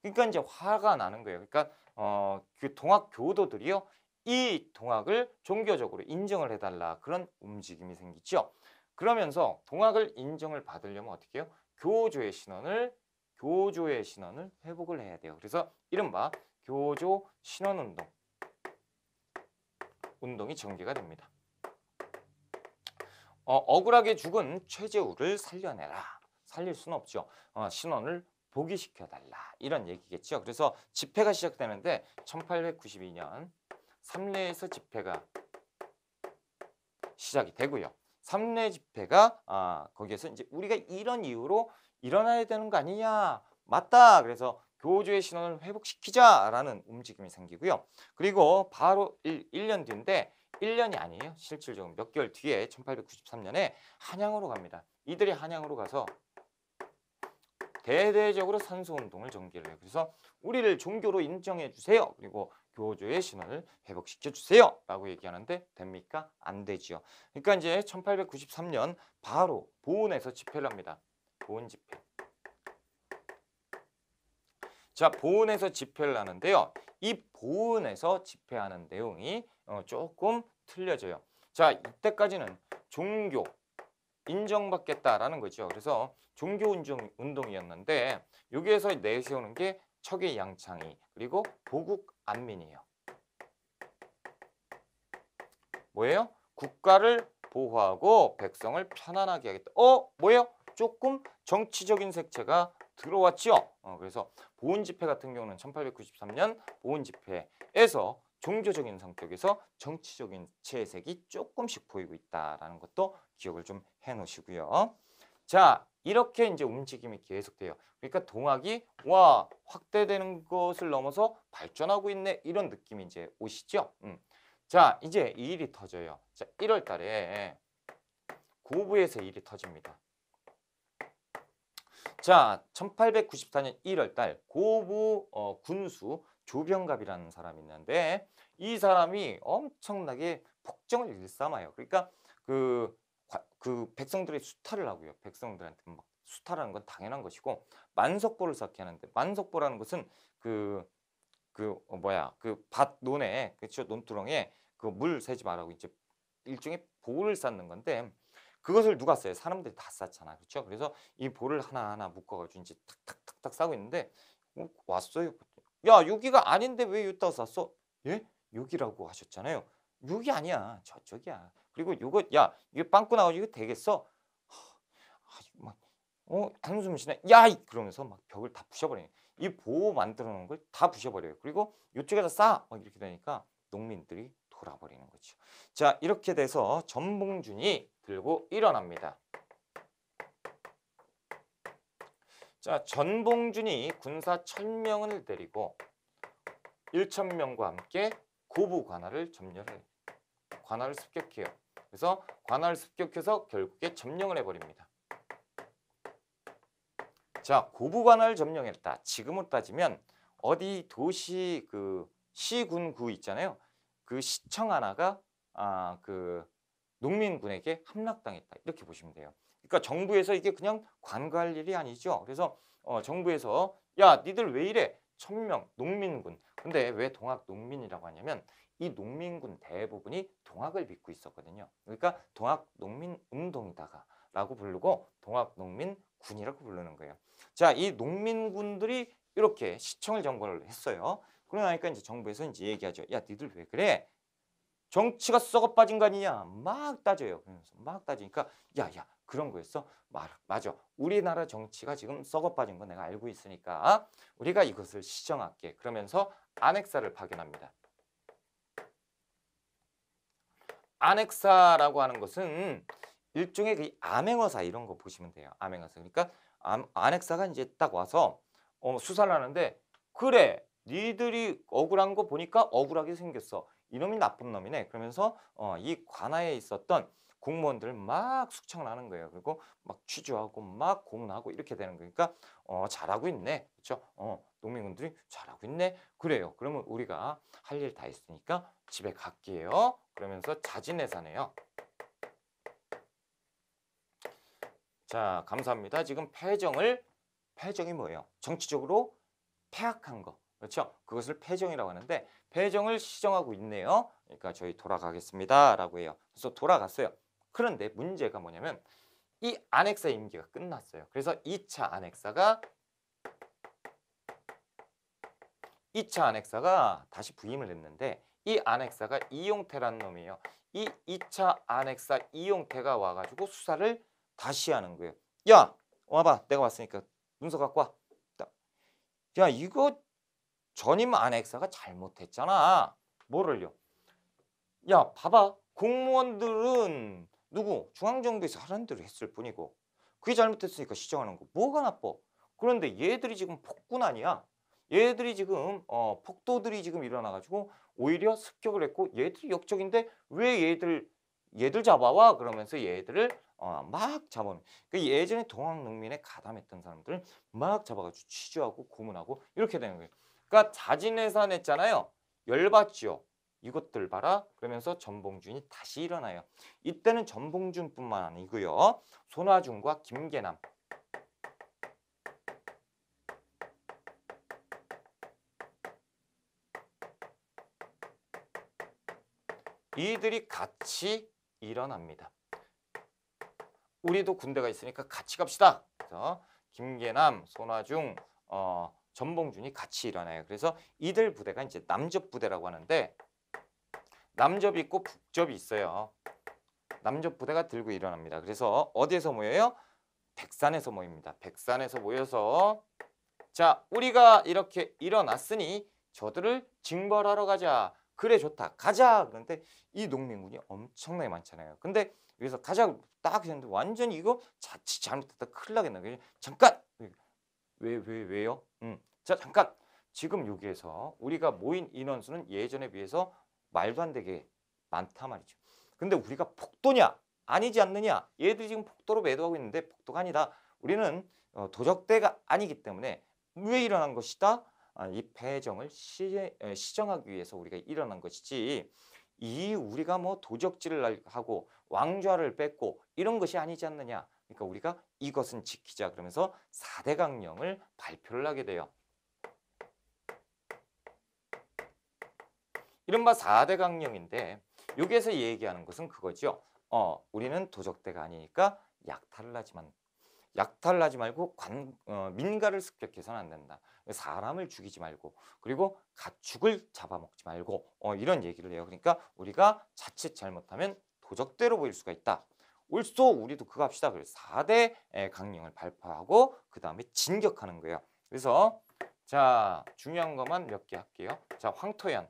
Speaker 1: 그러니까 이제 화가 나는 거예요. 그러니까 어, 그 동학 교도들이요. 이 동학을 종교적으로 인정을 해달라 그런 움직임이 생기죠. 그러면서 동학을 인정을 받으려면 어떻게 해요? 교조의 신원을 교조의 신원을 회복을 해야 돼요. 그래서 이른바 교조 신원운동 운동이 전개가 됩니다. 어, 억울하게 죽은 최재우를 살려내라. 살릴 수는 없죠. 어, 신원을 복귀시켜달라. 이런 얘기겠죠. 그래서 집회가 시작되는데 1892년 삼례에서 집회가 시작이 되고요. 삼례 집회가 아, 거기에서 이제 우리가 이런 이유로 일어나야 되는 거 아니냐. 맞다. 그래서 교조의 신원을 회복시키자라는 움직임이 생기고요. 그리고 바로 일, 1년 뒤인데 1년이 아니에요. 실질적으로 몇 개월 뒤에 1893년에 한양으로 갑니다. 이들이 한양으로 가서 대대적으로 산수운동을 전개를 해요. 그래서 우리를 종교로 인정해 주세요. 그리고 교조의 신원을 회복시켜 주세요. 라고 얘기하는데 됩니까? 안 되지요. 그러니까 이제 1893년 바로 보은에서 집회를 합니다. 보은 집회. 자, 보은에서 집회를 하는데요. 이 보은에서 집회하는 내용이 어, 조금 틀려져요. 자, 이때까지는 종교 인정받겠다라는 거죠. 그래서 종교 운동이었는데 여기에서 내세우는 게 척의 양창이 그리고 보국 안민이에요. 뭐예요? 국가를 보호하고 백성을 편안하게 하겠다. 어? 뭐예요? 조금 정치적인 색채가 들어왔죠 어, 그래서 보훈집회 같은 경우는 1893년 보훈집회에서 종교적인 성격에서 정치적인 채색이 조금씩 보이고 있다라는 것도 기억을 좀 해놓으시고요. 자, 이렇게 이제 움직임이 계속돼요. 그러니까 동학이 와 확대되는 것을 넘어서 발전하고 있네 이런 느낌이 이제 오시죠. 음. 자, 이제 이 일이 터져요. 자, 1월 달에 고부에서 일이 터집니다. 자, 1894년 1월 달 고부 어, 군수 조병갑이라는 사람이 있는데 이 사람이 엄청나게 폭정을 일삼아요. 그러니까 그, 그 백성들의 수탈을 하고요. 백성들한테 막 수탈하는 건 당연한 것이고 만석보를 쌓게 하는데 만석보라는 것은 그, 그 어, 뭐야 그 밭 논에 그렇죠 논두렁에 그물 새지 말라고 이제 일종의 보를 쌓는 건데 그것을 누가 써요? 사람들이 다 쌌잖아. 그렇죠? 그래서 이 볼을 하나하나 묶어가지고 이제 탁탁탁탁 싸고 있는데 어, 왔어요. 야 여기가 아닌데 왜 이따 다 쌌어? 예? 여기라고 하셨잖아요. 여기 아니야. 저쪽이야. 그리고 요거 야 이거 빵꾸 나오지 이거 되겠어? 막 어, 한숨 쉬네. 야! 그러면서 막 벽을 다 부셔버려요. 이 보호 만들어 놓은 걸 다 부셔버려요. 그리고 이쪽에다 싸! 막 이렇게 되니까 농민들이 돌아버리는 거죠. 자, 이렇게 돼서 전봉준이 들고 일어납니다. 자, 전봉준이 군사 천명을 데리고 일천명과 함께 고부 관할을 점령을 관할을 습격해요. 그래서 관할을 습격해서 결국에 점령을 해버립니다. 자, 고부 관할을 점령했다. 지금으로 따지면 어디 도시 그 시군구 있잖아요. 그 시청 하나가 아, 그 농민군에게 함락당했다. 이렇게 보시면 돼요. 그러니까 정부에서 이게 그냥 관할 일이 아니죠. 그래서 어, 정부에서 야, 니들 왜 이래? 천명 농민군. 근데 왜 동학 농민이라고 하냐면 이 농민군 대부분이 동학을 믿고 있었거든요. 그러니까 동학 농민 운동이다가라고 부르고 동학 농민 군이라고 부르는 거예요. 자, 이 농민군들이 이렇게 시청을 정벌을 했어요. 그러니까 나 이제 정부에서 이제 얘기하죠. 야, 니들 왜 그래? 정치가 썩어 빠진 거 아니냐? 막 따져요. 그러면서 막 따지니까 야, 야, 그런 거였어? 말, 맞아. 우리나라 정치가 지금 썩어 빠진 거 내가 알고 있으니까 우리가 이것을 시정할게. 그러면서 안핵사를 파견합니다. 안핵사라고 하는 것은 일종의 그 암행어사 이런 거 보시면 돼요. 암행어사. 그러니까 암, 안핵사가 이제 딱 와서 어, 수사를 하는데 그래 니들이 억울한 거 보니까 억울하게 생겼어. 이놈이 나쁜 놈이네. 그러면서 어, 이 관아에 있었던 공무원들 막 숙청을 하는 거예요. 그리고 막 취조하고 막 고문하고 이렇게 되는 거니까 그러니까, 어, 잘하고 있네. 그렇죠? 어, 농민군들이 잘하고 있네. 그래요. 그러면 우리가 할 일 다했으니까 집에 갈게요. 그러면서 자진해산해요. 자, 감사합니다. 지금 패정을 패정이 뭐예요? 정치적으로 폐악한 거. 그렇죠? 그것을 폐정이라고 하는데 폐정을 시정하고 있네요. 그러니까 저희 돌아가겠습니다. 라고 해요. 그래서 돌아갔어요. 그런데 문제가 뭐냐면 이 안핵사 임기가 끝났어요. 그래서 2차 안핵사가 2차 안핵사가 다시 부임을 했는데 이 안핵사가 이용태란 놈이에요. 이 2차 안핵사 이용태가 와가지고 수사를 다시 하는 거예요. 야 와봐 내가 왔으니까 문서 갖고 와. 야 이거 전임 안핵사가 잘못했잖아. 뭐를요? 야, 봐봐. 공무원들은 누구? 중앙정부에서 하라는 대로 했을 뿐이고 그게 잘못했으니까 시정하는 거 뭐가 나빠? 그런데 얘들이 지금 폭군 아니야? 얘들이 지금 어, 폭도들이 지금 일어나가지고 오히려 습격을 했고 얘들이 역적인데 왜 얘들 얘들 잡아와 그러면서 얘들을 어, 막잡아오그 예전에 동학농민에 가담했던 사람들은 막 잡아가지고 취조하고 고문하고 이렇게 되는 거예요. 그러니까 자진해산했잖아요. 열받지요. 이것들 봐라. 그러면서 전봉준이 다시 일어나요. 이때는 전봉준뿐만 아니고요. 손아중과 김계남. 이들이 같이 일어납니다. 우리도 군대가 있으니까 같이 갑시다. 그래서 김계남, 손아중, 어, 전봉준이 같이 일어나요. 그래서 이들 부대가 이제 남접 부대라고 하는데 남접이 있고 북접이 있어요. 남접 부대가 들고 일어납니다. 그래서 어디에서 모여요? 백산에서 모입니다. 백산에서 모여서 자 우리가 이렇게 일어났으니 저들을 징벌하러 가자. 그래 좋다. 가자. 그런데 이 농민군이 엄청나게 많잖아요. 근데 여기서 가자 딱 했는데 완전히 이거 자칫 잘못했다 큰일 나겠네. 잠깐 왜, 왜, 왜요? 음. 자, 잠깐. 지금 여기에서 우리가 모인 인원수는 예전에 비해서 말도 안 되게 많다 말이죠. 근데 우리가 폭도냐? 아니지 않느냐? 얘들이 지금 폭도로 매도하고 있는데 폭도가 아니다. 우리는 어, 도적대가 아니기 때문에 왜 일어난 것이다? 아, 이 배정을 시정하기 위해서 우리가 일어난 것이지 이 우리가 뭐 도적질을 하고 왕좌를 뺏고 이런 것이 아니지 않느냐 그러니까 우리가 이것은 지키자 그러면서 4대 강령을 발표를 하게 돼요. 이른바 4대 강령인데 여기에서 얘기하는 것은 그거죠. 어, 우리는 도적대가 아니니까 약탈을 하지만 약탈을 하지 말고 관, 어, 민가를 습격해서는 안 된다. 사람을 죽이지 말고 그리고 가축을 잡아먹지 말고 어, 이런 얘기를 해요. 그러니까 우리가 자칫 잘못하면 도적대로 보일 수가 있다. 올소 우리도 그거 합시다. 그래서 4대 강령을 발표하고 그 다음에 진격하는 거예요. 그래서 자 중요한 것만 몇 개 할게요. 자 황토현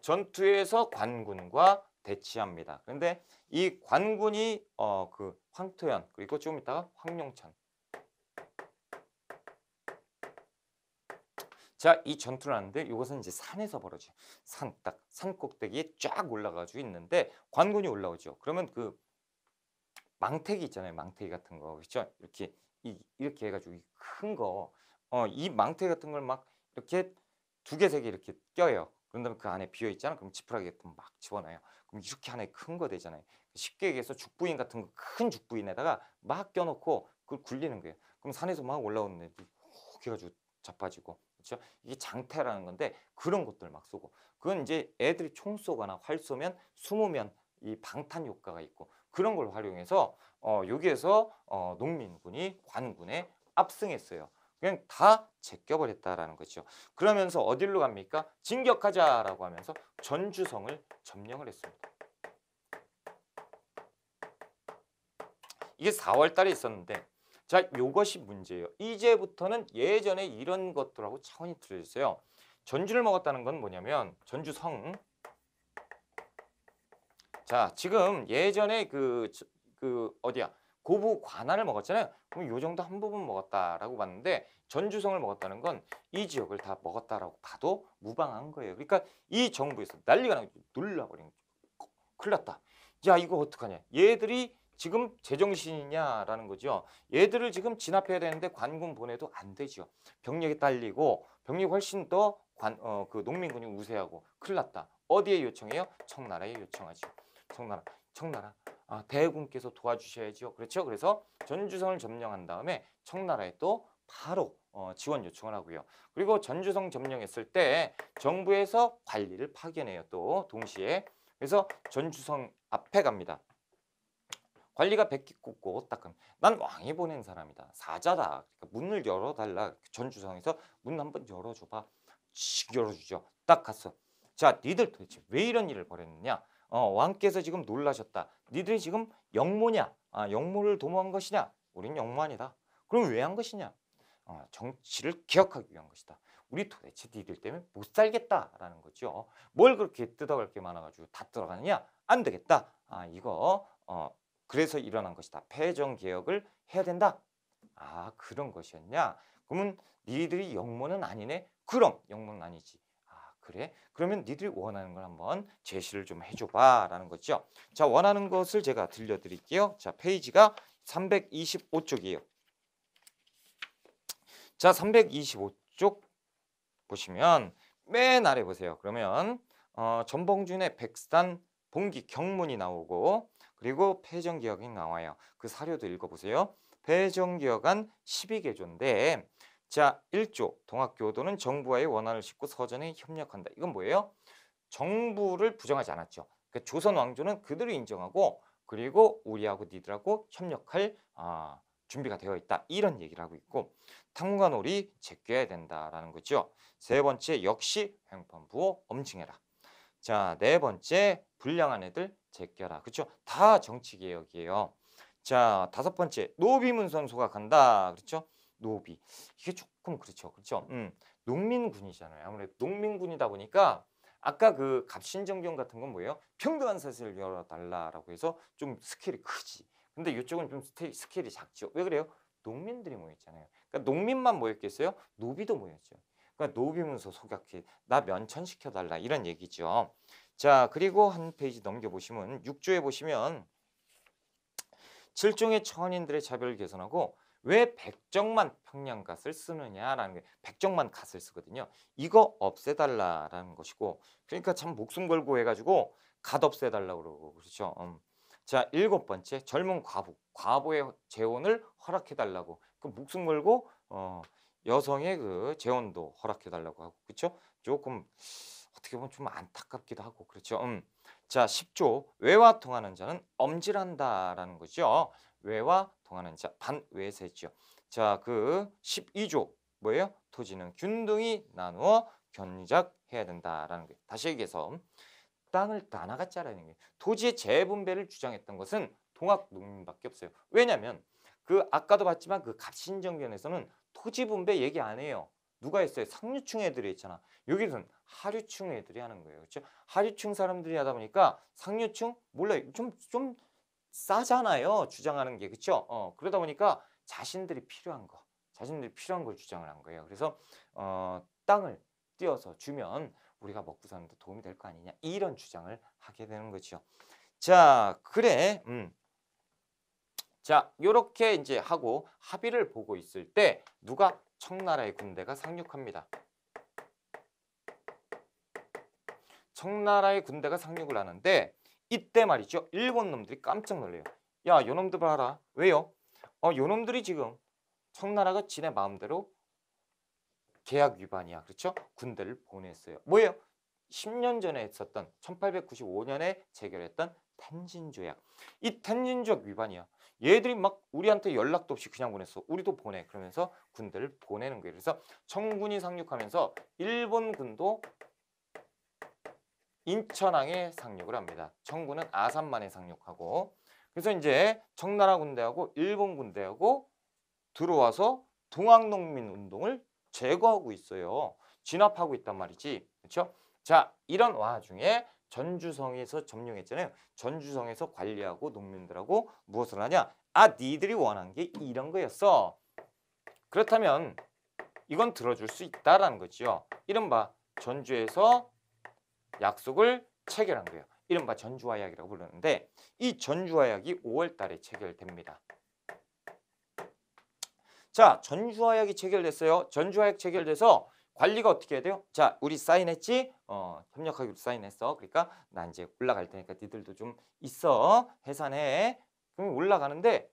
Speaker 1: 전투에서 관군과 대치합니다. 그런데 이 관군이 어 그 황토현 그리고 조금 있다가 황룡천 자, 이 전투를 하는데 이것은 이제 산에서 벌어져. 산 딱, 산 꼭대기에 쫙 올라가지고 있는데 관군이 올라오죠. 그러면 그 망태기 있잖아요. 망태기 같은 거. 그렇죠? 이렇게 이, 렇게 해가지고 큰 거. 어, 이 망태기 같은 걸 막 이렇게 두 개, 세 개 이렇게 껴요. 그런 다음에 그 안에 비어 있잖아. 그럼 지푸라기 같은 막 집어넣어요. 그럼 이렇게 하나의 큰거 되잖아요. 쉽게 얘기해서 죽부인 같은 거 큰 죽부인에다가 막 껴놓고 그걸 굴리는 거예요. 그럼 산에서 막 올라오는 애들이 훅 해가지고 자빠지고 그렇죠? 이게 장태라는 건데 그런 것들 막 쏘고 그건 이제 애들이 총 쏘거나 활 쏘면 숨으면 이 방탄 효과가 있고 그런 걸 활용해서 어 여기에서 어 농민군이 관군에 압승했어요. 그냥 다제격을했다라는 거죠. 그러면서 어디로 갑니까? 진격하자라고 하면서 전주성을 점령을 했습니다. 이게 4월 달에 있었는데 자, 이것이 문제예요. 이제부터는 예전에 이런 것들하고 차원이 틀려있어요 전주를 먹었다는 건 뭐냐면 전주성. 자, 지금 예전에 그, 그 어디야? 고부 관할을 먹었잖아요. 그럼 요 정도 한 부분 먹었다라고 봤는데 전주성을 먹었다는 건 이 지역을 다 먹었다라고 봐도 무방한 거예요. 그러니까 이 정부에서 난리가 나고 놀라버린 거예요. 큰일 났다. 야 이거 어떡하냐. 얘들이 지금 제정신이냐라는 거죠. 얘들을 지금 진압해야 되는데 관군 보내도 안 되죠. 병력이 딸리고 병력이 훨씬 더 관, 어, 그 농민군이 우세하고 큰일 났다. 어디에 요청해요? 청나라에 요청하죠. 청나라, 청나라. 아, 대군께서 도와주셔야죠. 그렇죠? 그래서 전주성을 점령한 다음에 청나라에 또 바로 어, 지원 요청을 하고요. 그리고 전주성 점령했을 때 정부에서 관리를 파견해요. 또 동시에. 그래서 전주성 앞에 갑니다. 관리가 백기꼽고 딱 하면 난 왕이 보낸 사람이다. 사자다. 그러니까 문을 열어달라. 전주성에서 문 한번 열어줘봐. 씩 열어주죠. 딱 갔어. 자, 니들 도대체 왜 이런 일을 벌였느냐? 어, 왕께서 지금 놀라셨다. 니들이 지금 영모냐? 아, 영모를 도모한 것이냐? 우린 영모 아니다. 그럼 왜 한 것이냐? 어, 정치를 개혁하기 위한 것이다. 우리 도대체 니들 때문에 못 살겠다라는 거죠. 뭘 그렇게 뜯어갈 게 많아가지고 다 들어가느냐? 안 되겠다. 아, 이거 어, 그래서 일어난 것이다. 폐정 개혁을 해야 된다. 아 그런 것이었냐? 그러면 니들이 영모는 아니네. 그럼 영모는 아니지. 아 그래? 그러면 니들이 원하는 걸 한번 제시를 좀 해줘봐라는 거죠. 자 원하는 것을 제가 들려드릴게요. 자 페이지가 325쪽이에요. 자 325쪽 보시면 맨 아래 보세요. 그러면 어, 전봉준의 백산 봉기 경문이 나오고 그리고 패전기역이 나와요. 그 사료도 읽어보세요. 패전기역은 12개조인데 자 1조 동학교도는 정부와의 원한을 싣고 서전에 협력한다. 이건 뭐예요? 정부를 부정하지 않았죠. 그러니까 조선 왕조는 그들을 인정하고 그리고 우리하고 니들하고 협력할 아, 준비가 되어 있다 이런 얘기를 하고 있고 탕관오리 제껴야 된다라는 거죠. 세 번째 역시 횡판부호 엄증해라. 자 네 번째 불량한 애들 제껴라. 그렇죠? 다 정치 개혁이에요. 자, 다섯 번째. 노비 문선 소각한다. 그렇죠? 노비. 이게 조금 그렇죠. 그렇죠? 음. 농민군이잖아요. 아무래도 농민군이다 보니까 아까 그 갑신정경 같은 건 뭐예요? 평등한 사실을 열어달라라고 해서 좀 스케일이 크지. 근데 이쪽은 좀 스케일이 작죠. 왜 그래요? 농민들이 모였잖아요. 그러니까 농민만 모였겠어요? 노비도 모였죠. 그러니까 노비문서 소각해. 나 면천시켜달라. 이런 얘기죠. 자, 그리고 한 페이지 넘겨보시면 6조에 보시면 7종의 천인들의 차별을 개선하고 왜 백정만 평양갓을 쓰느냐라는 게 백정만 갓을 쓰거든요. 이거 없애달라라는 것이고 그러니까 참 목숨 걸고 해가지고 갓 없애달라고 그러고 그렇죠. 음. 자 일곱 번째 젊은 과부 과부의 재혼을 허락해달라고 그 목숨 걸고 어, 여성의 그 재혼도 허락해달라고 하고 그렇죠. 조금 어떻게 보면 좀 안타깝기도 하고 그렇죠. 음. 자, 10조 외와 통하는 자는 엄질한다라는 거죠. 외와 통하는 자 반외세죠. 자, 그 12조 뭐예요? 토지는 균등히 나누어 견작해야 된다라는 거예요. 다시 얘기해서 땅을 다 나갔자라는 게 토지의 재분배를 주장했던 것은 동학 농민밖에 없어요. 왜냐하면 그 아까도 봤지만 그 갑신정변에서는 토지 분배 얘기 안 해요. 누가 있어요? 상류층 애들이 있잖아. 여기는 하류층 애들이 하는 거예요. 그렇죠? 하류층 사람들이 하다 보니까 상류층 몰라요. 좀좀 싸잖아요. 주장하는 게. 그렇죠? 어, 그러다 보니까 자신들이 필요한 거. 자신들이 필요한 걸 주장을 한 거예요. 그래서 어, 땅을 띄어서 주면 우리가 먹고 사는 데 도움이 될 거 아니냐. 이런 주장을 하게 되는 거죠. 자, 그래. 음. 자, 요렇게 이제 하고 합의를 보고 있을 때 누가 청나라의 군대가 상륙합니다. 청나라의 군대가 상륙을 하는데 이때 말이죠. 일본 놈들이 깜짝 놀래요. 야, 요놈들 봐라. 왜요? 어, 요놈들이 지금 청나라가 지네 마음대로 계약 위반이야. 그렇죠? 군대를 보냈어요. 뭐예요? 10년 전에 했었던 1895년에 재결했던 텐진 조약. 이 텐진 조약 위반이야. 얘들이 막 우리한테 연락도 없이 그냥 보냈어. 우리도 보내. 그러면서 군대를 보내는 거예요. 그래서 청군이 상륙하면서 일본 군도 인천항에 상륙을 합니다. 청군은 아산만에 상륙하고 그래서 이제 청나라 군대하고 일본 군대하고 들어와서 동학농민 운동을 제거하고 있어요. 진압하고 있단 말이지. 그렇죠? 자, 이런 와중에 전주성에서 점령했잖아요. 전주성에서 관리하고 농민들하고 무엇을 하냐? 아, 니들이 원한 게 이런 거였어. 그렇다면 이건 들어줄 수 있다라는 거죠 이른바 전주에서 약속을 체결한 거예요. 이른바 전주화약이라고 부르는데 이 전주화약이 5월 달에 체결됩니다. 자, 전주화약이 체결됐어요. 전주화약 체결돼서 관리가 어떻게 해야 돼요? 자, 우리 사인했지? 어, 협력하기로 사인했어. 그러니까 나 이제 올라갈 테니까 니들도 좀 있어. 해산해. 그럼 올라가는데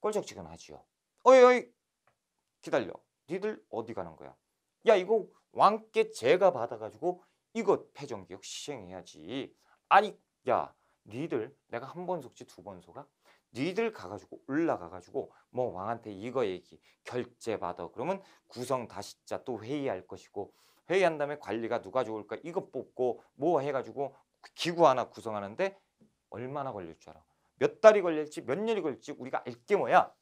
Speaker 1: 꼴적지근하지요. 어이 어이 기다려. 니들 어디 가는 거야? 야 이거 왕께 제가 받아가지고 이거 폐정기혁 시행해야지. 아니 야 니들 내가 한 번 속지 두 번 속아? 니들 가가지고 올라가가지고 뭐 왕한테 이거 얘기 결제 받아 그러면 구성 다시 짜또 회의할 것이고 회의한 다음에 관리가 누가 좋을까 이거 뽑고 뭐 해가지고 기구 하나 구성하는데 얼마나 걸릴 줄 알아 몇 달이 걸릴지 몇 년이 걸릴지 우리가 알게 뭐야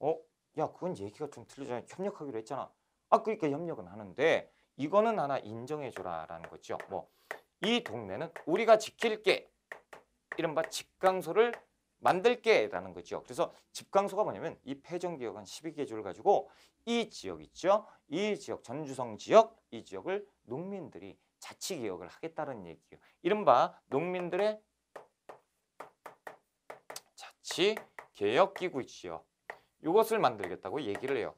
Speaker 1: 어? 야 그건 얘기가 좀 틀리잖아 협력하기로 했잖아 아 그러니까 협력은 하는데 이거는 하나 인정해줘라 라는 거죠 뭐 이 동네는 우리가 지킬게 이른바 직강소를 만들게라는 거죠. 그래서 집강소가 뭐냐면 이 폐정기역은 12개 조를 가지고 이 지역 있죠. 이 지역 전주성 지역 이 지역을 농민들이 자치개혁을 하겠다는 얘기예요. 이른바 농민들의 자치개혁기구지요. 이것을 만들겠다고 얘기를 해요.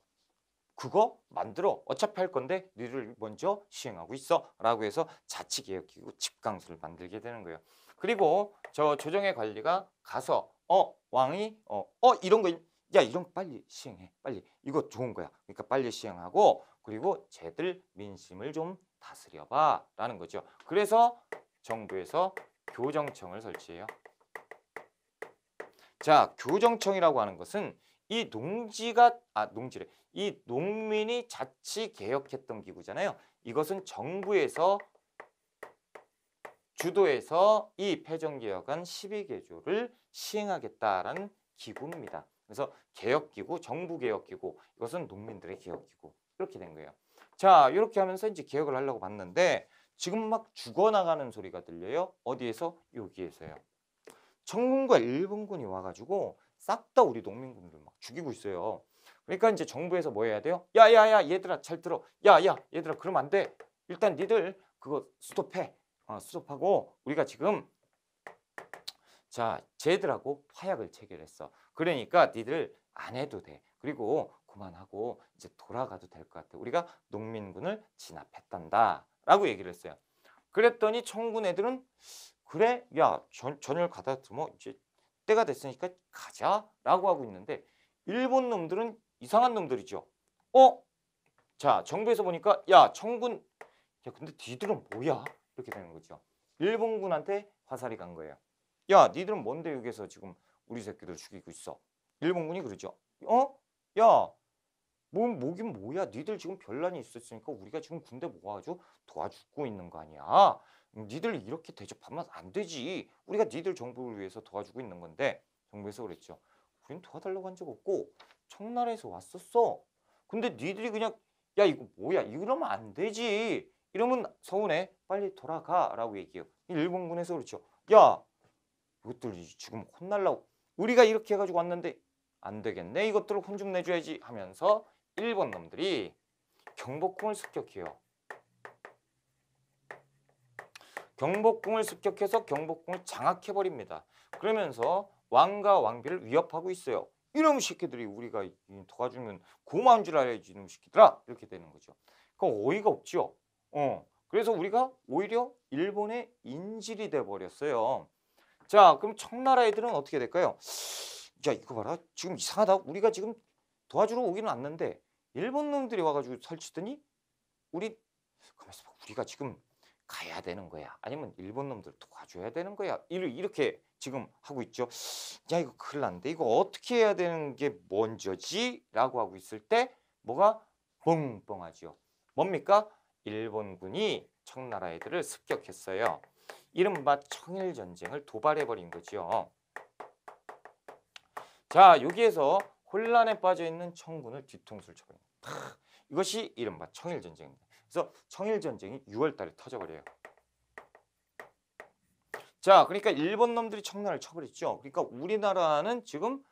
Speaker 1: 그거 만들어. 어차피 할 건데 너희를 먼저 시행하고 있어. 라고 해서 자치개혁기구 집강소를 만들게 되는 거예요. 그리고 저 조정의 관리가 가서 어 왕이 어, 어 이런 거야 이런 거 빨리 시행해 빨리 이거 좋은 거야 그러니까 빨리 시행하고 그리고 쟤들 민심을 좀 다스려봐 라는 거죠 그래서 정부에서 교정청을 설치해요 자 교정청이라고 하는 것은 이 농지가 아 농지래 이 농민이 자치 개혁했던 기구잖아요 이것은 정부에서 주도해서 이 패전개혁안 12개조를 시행하겠다라는 기구입니다. 그래서 개혁기구, 정부개혁기구, 이것은 농민들의 개혁기구 이렇게 된 거예요. 자, 이렇게 하면서 이제 개혁을 하려고 봤는데 지금 막 죽어나가는 소리가 들려요. 어디에서? 여기에서요. 청군과 일본군이 와가지고 싹 다 우리 농민군들 막 죽이고 있어요. 그러니까 이제 정부에서 뭐 해야 돼요? 야야야 얘들아 잘 들어. 야야 얘들아 그러면 안 돼. 일단 니들 그거 스톱해. 어, 수습하고 우리가 지금 자 쟤들하고 화약을 체결했어. 그러니까 니들 안 해도 돼. 그리고 그만하고 이제 돌아가도 될 것 같아. 우리가 농민군을 진압했단다. 라고 얘기를 했어요. 그랬더니 청군 애들은 그래 야 전, 전열 가다 뭐 이제 때가 됐으니까 가자 라고 하고 있는데 일본 놈들은 이상한 놈들이죠. 어? 자 정부에서 보니까 야 청군 야 근데 니들은 뭐야? 이렇게 되는 거죠. 일본군한테 화살이 간 거예요. 야, 니들은 뭔데 여기서 지금 우리 새끼들 죽이고 있어? 일본군이 그러죠. 어? 야, 뭐, 뭐긴 뭐야. 니들 지금 별난이 있었으니까 우리가 지금 군대 모아가지고 도와주고 있는 거 아니야. 니들 이렇게 대접하면 안 되지. 우리가 니들 정부를 위해서 도와주고 있는 건데 정부에서 그랬죠. 우린 도와달라고 한 적 없고 청나라에서 왔었어. 근데 니들이 그냥 야 이거 뭐야 이러면 안 되지 이러면 서운해. 빨리 돌아가. 라고 얘기해요. 일본군에서 그렇죠. 야! 이것들 지금 혼날라고. 우리가 이렇게 해가지고 왔는데 안 되겠네. 이것들을 혼좀 내줘야지 하면서 일본 놈들이 경복궁을 습격해요. 경복궁을 습격해서 경복궁을 장악해버립니다. 그러면서 왕과 왕비를 위협하고 있어요. 이놈 새끼들이 우리가 도와주면 고마운 줄 알아야지 이놈 새끼들아 이렇게 되는 거죠. 그 어이가 없죠. 어, 그래서 우리가 오히려 일본의 인질이 돼버렸어요. 자, 그럼 청나라 애들은 어떻게 될까요? 야, 이거 봐라. 지금 이상하다. 우리가 지금 도와주러 오기는 왔는데 일본 놈들이 와가지고 설치더니 우리 가만있어 우리가 지금 가야 되는 거야. 아니면 일본 놈들 도와줘야 되는 거야. 이렇게 지금 하고 있죠. 야, 이거 큰일 난데. 이거 어떻게 해야 되는 게 먼저지? 라고 하고 있을 때 뭐가 뻥뻥하지요. 뭡니까? 일본군이 청나라 애들을 습격했어요. 이른바 청일 전쟁을 도발해 버린 거죠. 자, 여기에서 혼란에 빠져 있는 청군을 뒤통수를 쳐버립니다. 이것이 이른바 청일 전쟁입니다. 그래서 청일 전쟁이 6월 달에 터져 버려요. 자, 그러니까 일본 놈들이 청나라를 쳐버렸죠. 그러니까 우리나라는 지금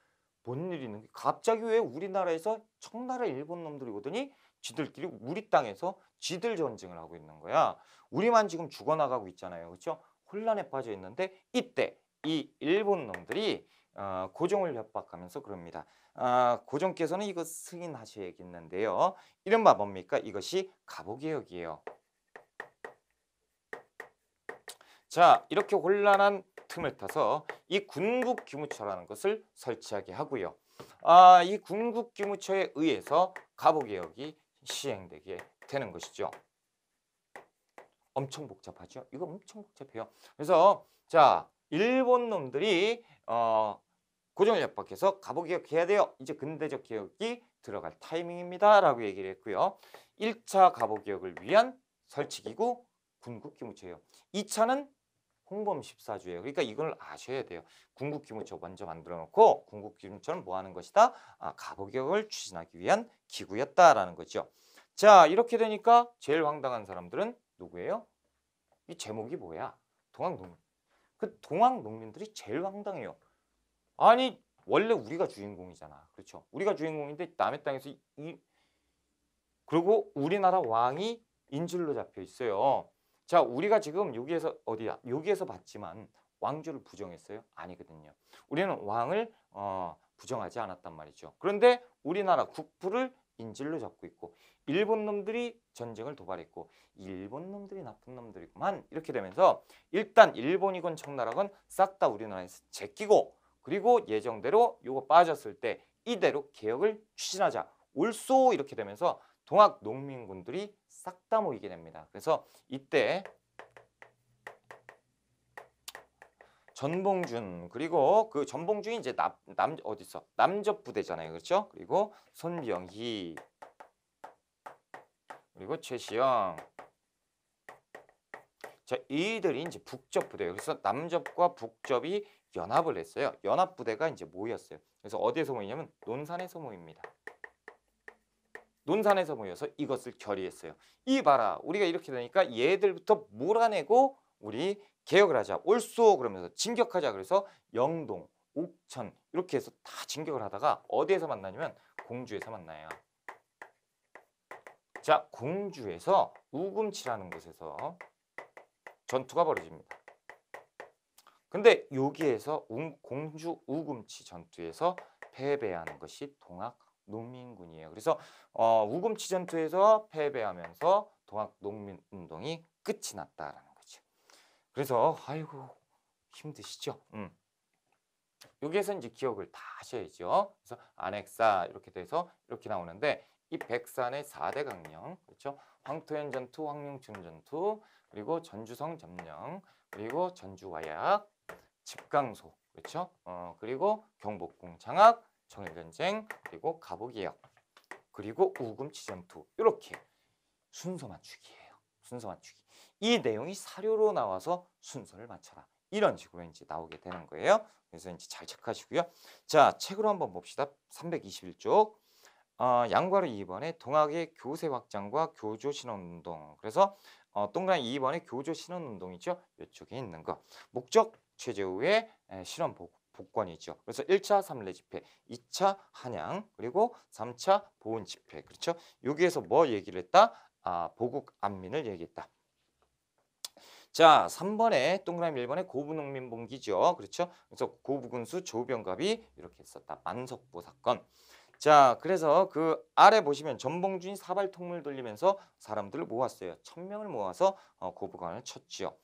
Speaker 1: 뭔 일이 있는 게 갑자기 왜 우리나라에서 청나라 일본 놈들이 오더니 지들끼리 우리 땅에서 지들 전쟁을 하고 있는 거야. 우리만 지금 죽어나가고 있잖아요. 그렇죠? 혼란에 빠져 있는데 이때 이 일본 놈들이 어, 고종을 협박하면서 그럽니다. 아, 고종께서는 이거 승인하셔야겠는데요. 이른바 뭡니까? 이것이 가보개혁이에요. 자, 이렇게 혼란한 틈을 타서 이군국기무처라는 것을 설치하게 하고요. 아, 이군국기무처에 의해서 가보개혁이 시행되게 되는 것이죠. 엄청 복잡하죠. 이거 엄청 복잡해요. 그래서 자 일본 놈들이 어, 고정을 협박해서 갑오 개혁해야 돼요. 이제 근대적 개혁이 들어갈 타이밍입니다. 라고 얘기를 했고요. 1차 갑오 개혁을 위한 설치기구 군국기무체예요. 2차는 홍범 14주예요. 그러니까 이걸 아셔야 돼요. 궁극기무처 먼저 만들어 놓고 궁극기무처는뭐 하는 것이다? 아, 가보격을 추진하기 위한 기구였다라는 거죠. 자, 이렇게 되니까 제일 황당한 사람들은 누구예요? 이 제목이 뭐야? 동학농민. 그 동학농민들이 제일 황당해요. 아니, 원래 우리가 주인공이잖아. 그렇죠? 우리가 주인공인데 남의 땅에서 이, 이 그리고 우리나라 왕이 인질로 잡혀 있어요. 자, 우리가 지금 여기에서 어디야? 여기에서 봤지만 왕조를 부정했어요? 아니거든요. 우리는 왕을 어, 부정하지 않았단 말이죠. 그런데 우리나라 국부를 인질로 잡고 있고 일본 놈들이 전쟁을 도발했고 일본 놈들이 나쁜 놈들이구만 이렇게 되면서 일단 일본이건 청나라건 싹 다 우리나라에서 제끼고 그리고 예정대로 요거 빠졌을 때 이대로 개혁을 추진하자 올쏘 이렇게 되면서 동학 농민군들이 싹다 모이게 됩니다. 그래서 이때 전봉준 그리고 그 전봉준이 이제 남, 남 어디 있어 남접 부대잖아요, 그렇죠? 그리고 손병희 그리고 최시영 자 이들이 이제 북접 부대예요. 그래서 남접과 북접이 연합을 했어요. 연합 부대가 이제 모였어요. 그래서 어디에서 모이냐면 논산에서 모입니다. 논산에서 모여서 이것을 결의했어요. 이 봐라 우리가 이렇게 되니까 얘들부터 몰아내고 우리 개혁을 하자 올소 그러면서 진격하자 그래서 영동 옥천 이렇게 해서 다 진격을 하다가 어디에서 만나냐면 공주에서 만나요. 자 공주에서 우금치라는 곳에서 전투가 벌어집니다. 근데 여기에서 우, 공주 우금치 전투에서 패배하는 것이 동학 농민군이에요. 그래서 어, 우금치전투에서 패배하면서 동학 농민운동이 끝이 났다라는 거죠. 그래서 아이고 힘드시죠. 음. 여기에서 이제 기억을 다 하셔야죠. 그래서 안핵사 이렇게 돼서 이렇게 나오는데 이 백산의 4대 강령, 그렇죠? 황토현 전투, 황룡춘 전투, 그리고 전주성 점령, 그리고 전주화약, 집강소, 그렇죠? 어, 그리고 경복궁 장악, 정일전쟁 그리고 가보기역 그리고 우금치전투 이렇게 순서 맞추기예요. 순서 맞추기. 이 내용이 사료로 나와서 순서를 맞춰라. 이런 식으로 이제 나오게 되는 거예요. 그래서 이제 잘 체크하시고요. 자, 책으로 한번 봅시다. 321쪽. 어, 양과호 2번에 동학의 교세 확장과 교조 신원운동. 그래서 어, 동그라미 2번에 교조 신원운동이죠. 이쪽에 있는 거. 목적 최저우의 실험 보고. 복권이죠. 그래서 1차 삼례 집회, 2차 한양, 그리고 3차 보훈 집회. 그렇죠? 여기에서 뭐 얘기를 했다? 아, 보국 안민을 얘기했다. 자, 3번에 동그라미 1번에 고부농민봉기죠. 그렇죠? 그래서 고부군수 조병갑이 이렇게 했었다. 만석보 사건. 자, 그래서 그 아래 보시면 전봉준이 사발 통을 돌리면서 사람들을 모았어요. 천명을 모아서 어, 고부관을 쳤지요.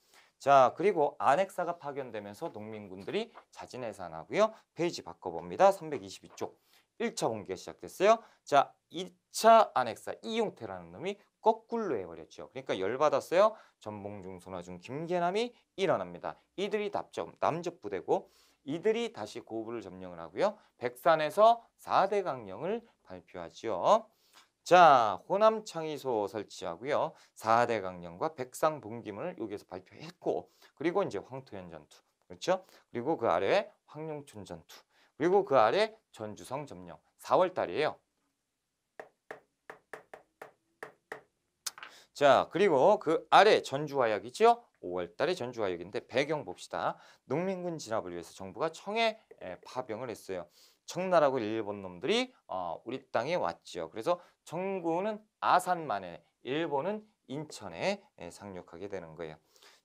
Speaker 1: 자, 그리고 안핵사가 파견되면서 농민군들이 자진해산하고요. 페이지 바꿔봅니다. 322쪽. 1차 봉기가 시작됐어요. 자, 2차 안핵사 이용태라는 놈이 거꾸로 해버렸죠. 그러니까 열받았어요. 전봉중, 손아중, 김계남이 일어납니다. 이들이 답점, 남접부대고 이들이 다시 고부를 점령을 하고요. 백산에서 4대 강령을 발표하죠 자, 호남 창의소 설치하고요. 4대 강령과 백상 봉김을 여기에서 발표했고 그리고 이제 황토현 전투. 그렇죠? 그리고 그 아래에 황룡춘 전투. 그리고 그 아래 전주성 점령. 4월 달이에요. 자, 그리고 그 아래 전주화약이죠. 5월달에 전주화역인데 배경 봅시다. 농민군 진압을 위해서 정부가 청해 파병을 했어요. 청나라고 일본 놈들이 어, 우리 땅에 왔죠 그래서 정부는 아산만에 일본은 인천에 예, 상륙하게 되는 거예요.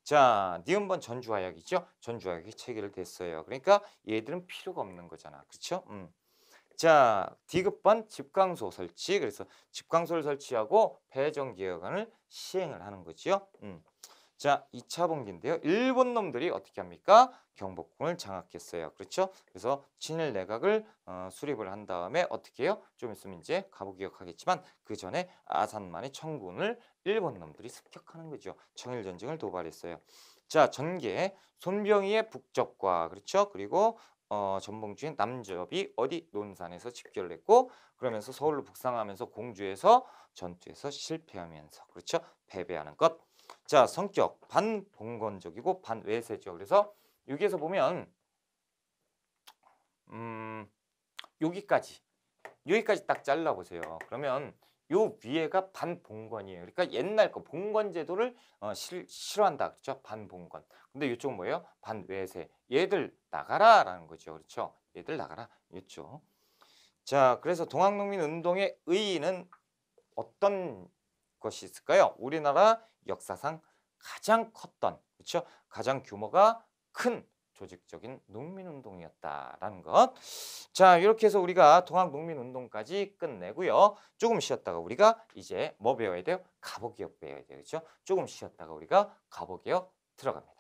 Speaker 1: 자, 니은번 전주화약이죠. 전주화약이 체결 됐어요. 그러니까 얘들은 필요가 없는 거잖아. 그렇죠? 음. 자, 디귿번 집강소 설치. 그래서 집강소를 설치하고 배정개혁안을 시행을 하는 거지요. 음. 자, 2차 봉기인데요. 일본 놈들이 어떻게 합니까? 경복궁을 장악했어요. 그렇죠? 그래서 친일 내각을 어, 수립을 한 다음에 어떻게 해요? 좀 있으면 이제 가보기억 하겠지만 그 전에 아산만의 청군을 일본 놈들이 습격하는 거죠. 청일 전쟁을 도발했어요. 자, 전개 손병희의 북접과 그렇죠? 그리고 어, 전봉주의 남접이 어디 논산에서 집결을 했고 그러면서 서울로 북상하면서 공주에서 전투에서 실패하면서 그렇죠? 패배하는 것 자, 성격 반봉건적이고 반외세죠. 그래서 여기에서 보면 음, 여기까지 여기까지 딱 잘라 보세요. 그러면 요 위에가 반봉건이에요. 그러니까 옛날 거 봉건 제도를 어, 실, 싫어한다. 그렇죠? 반봉건. 근데 이쪽은 뭐예요? 반외세. 얘들 나가라 라는 거죠. 그렇죠? 얘들 나가라. 이쪽. 자, 그래서 동학농민운동의 의의는 어떤 것이 있을까요? 우리나라 역사상 가장 컸던 그렇죠? 가장 규모가 큰 조직적인 농민운동이었다라는 것. 자 이렇게 해서 우리가 동학농민운동까지 끝내고요. 조금 쉬었다가 우리가 이제 뭐 배워야 돼요? 갑오개혁 배워야 되겠죠. 그렇죠? 조금 쉬었다가 우리가 갑오개혁 들어갑니다.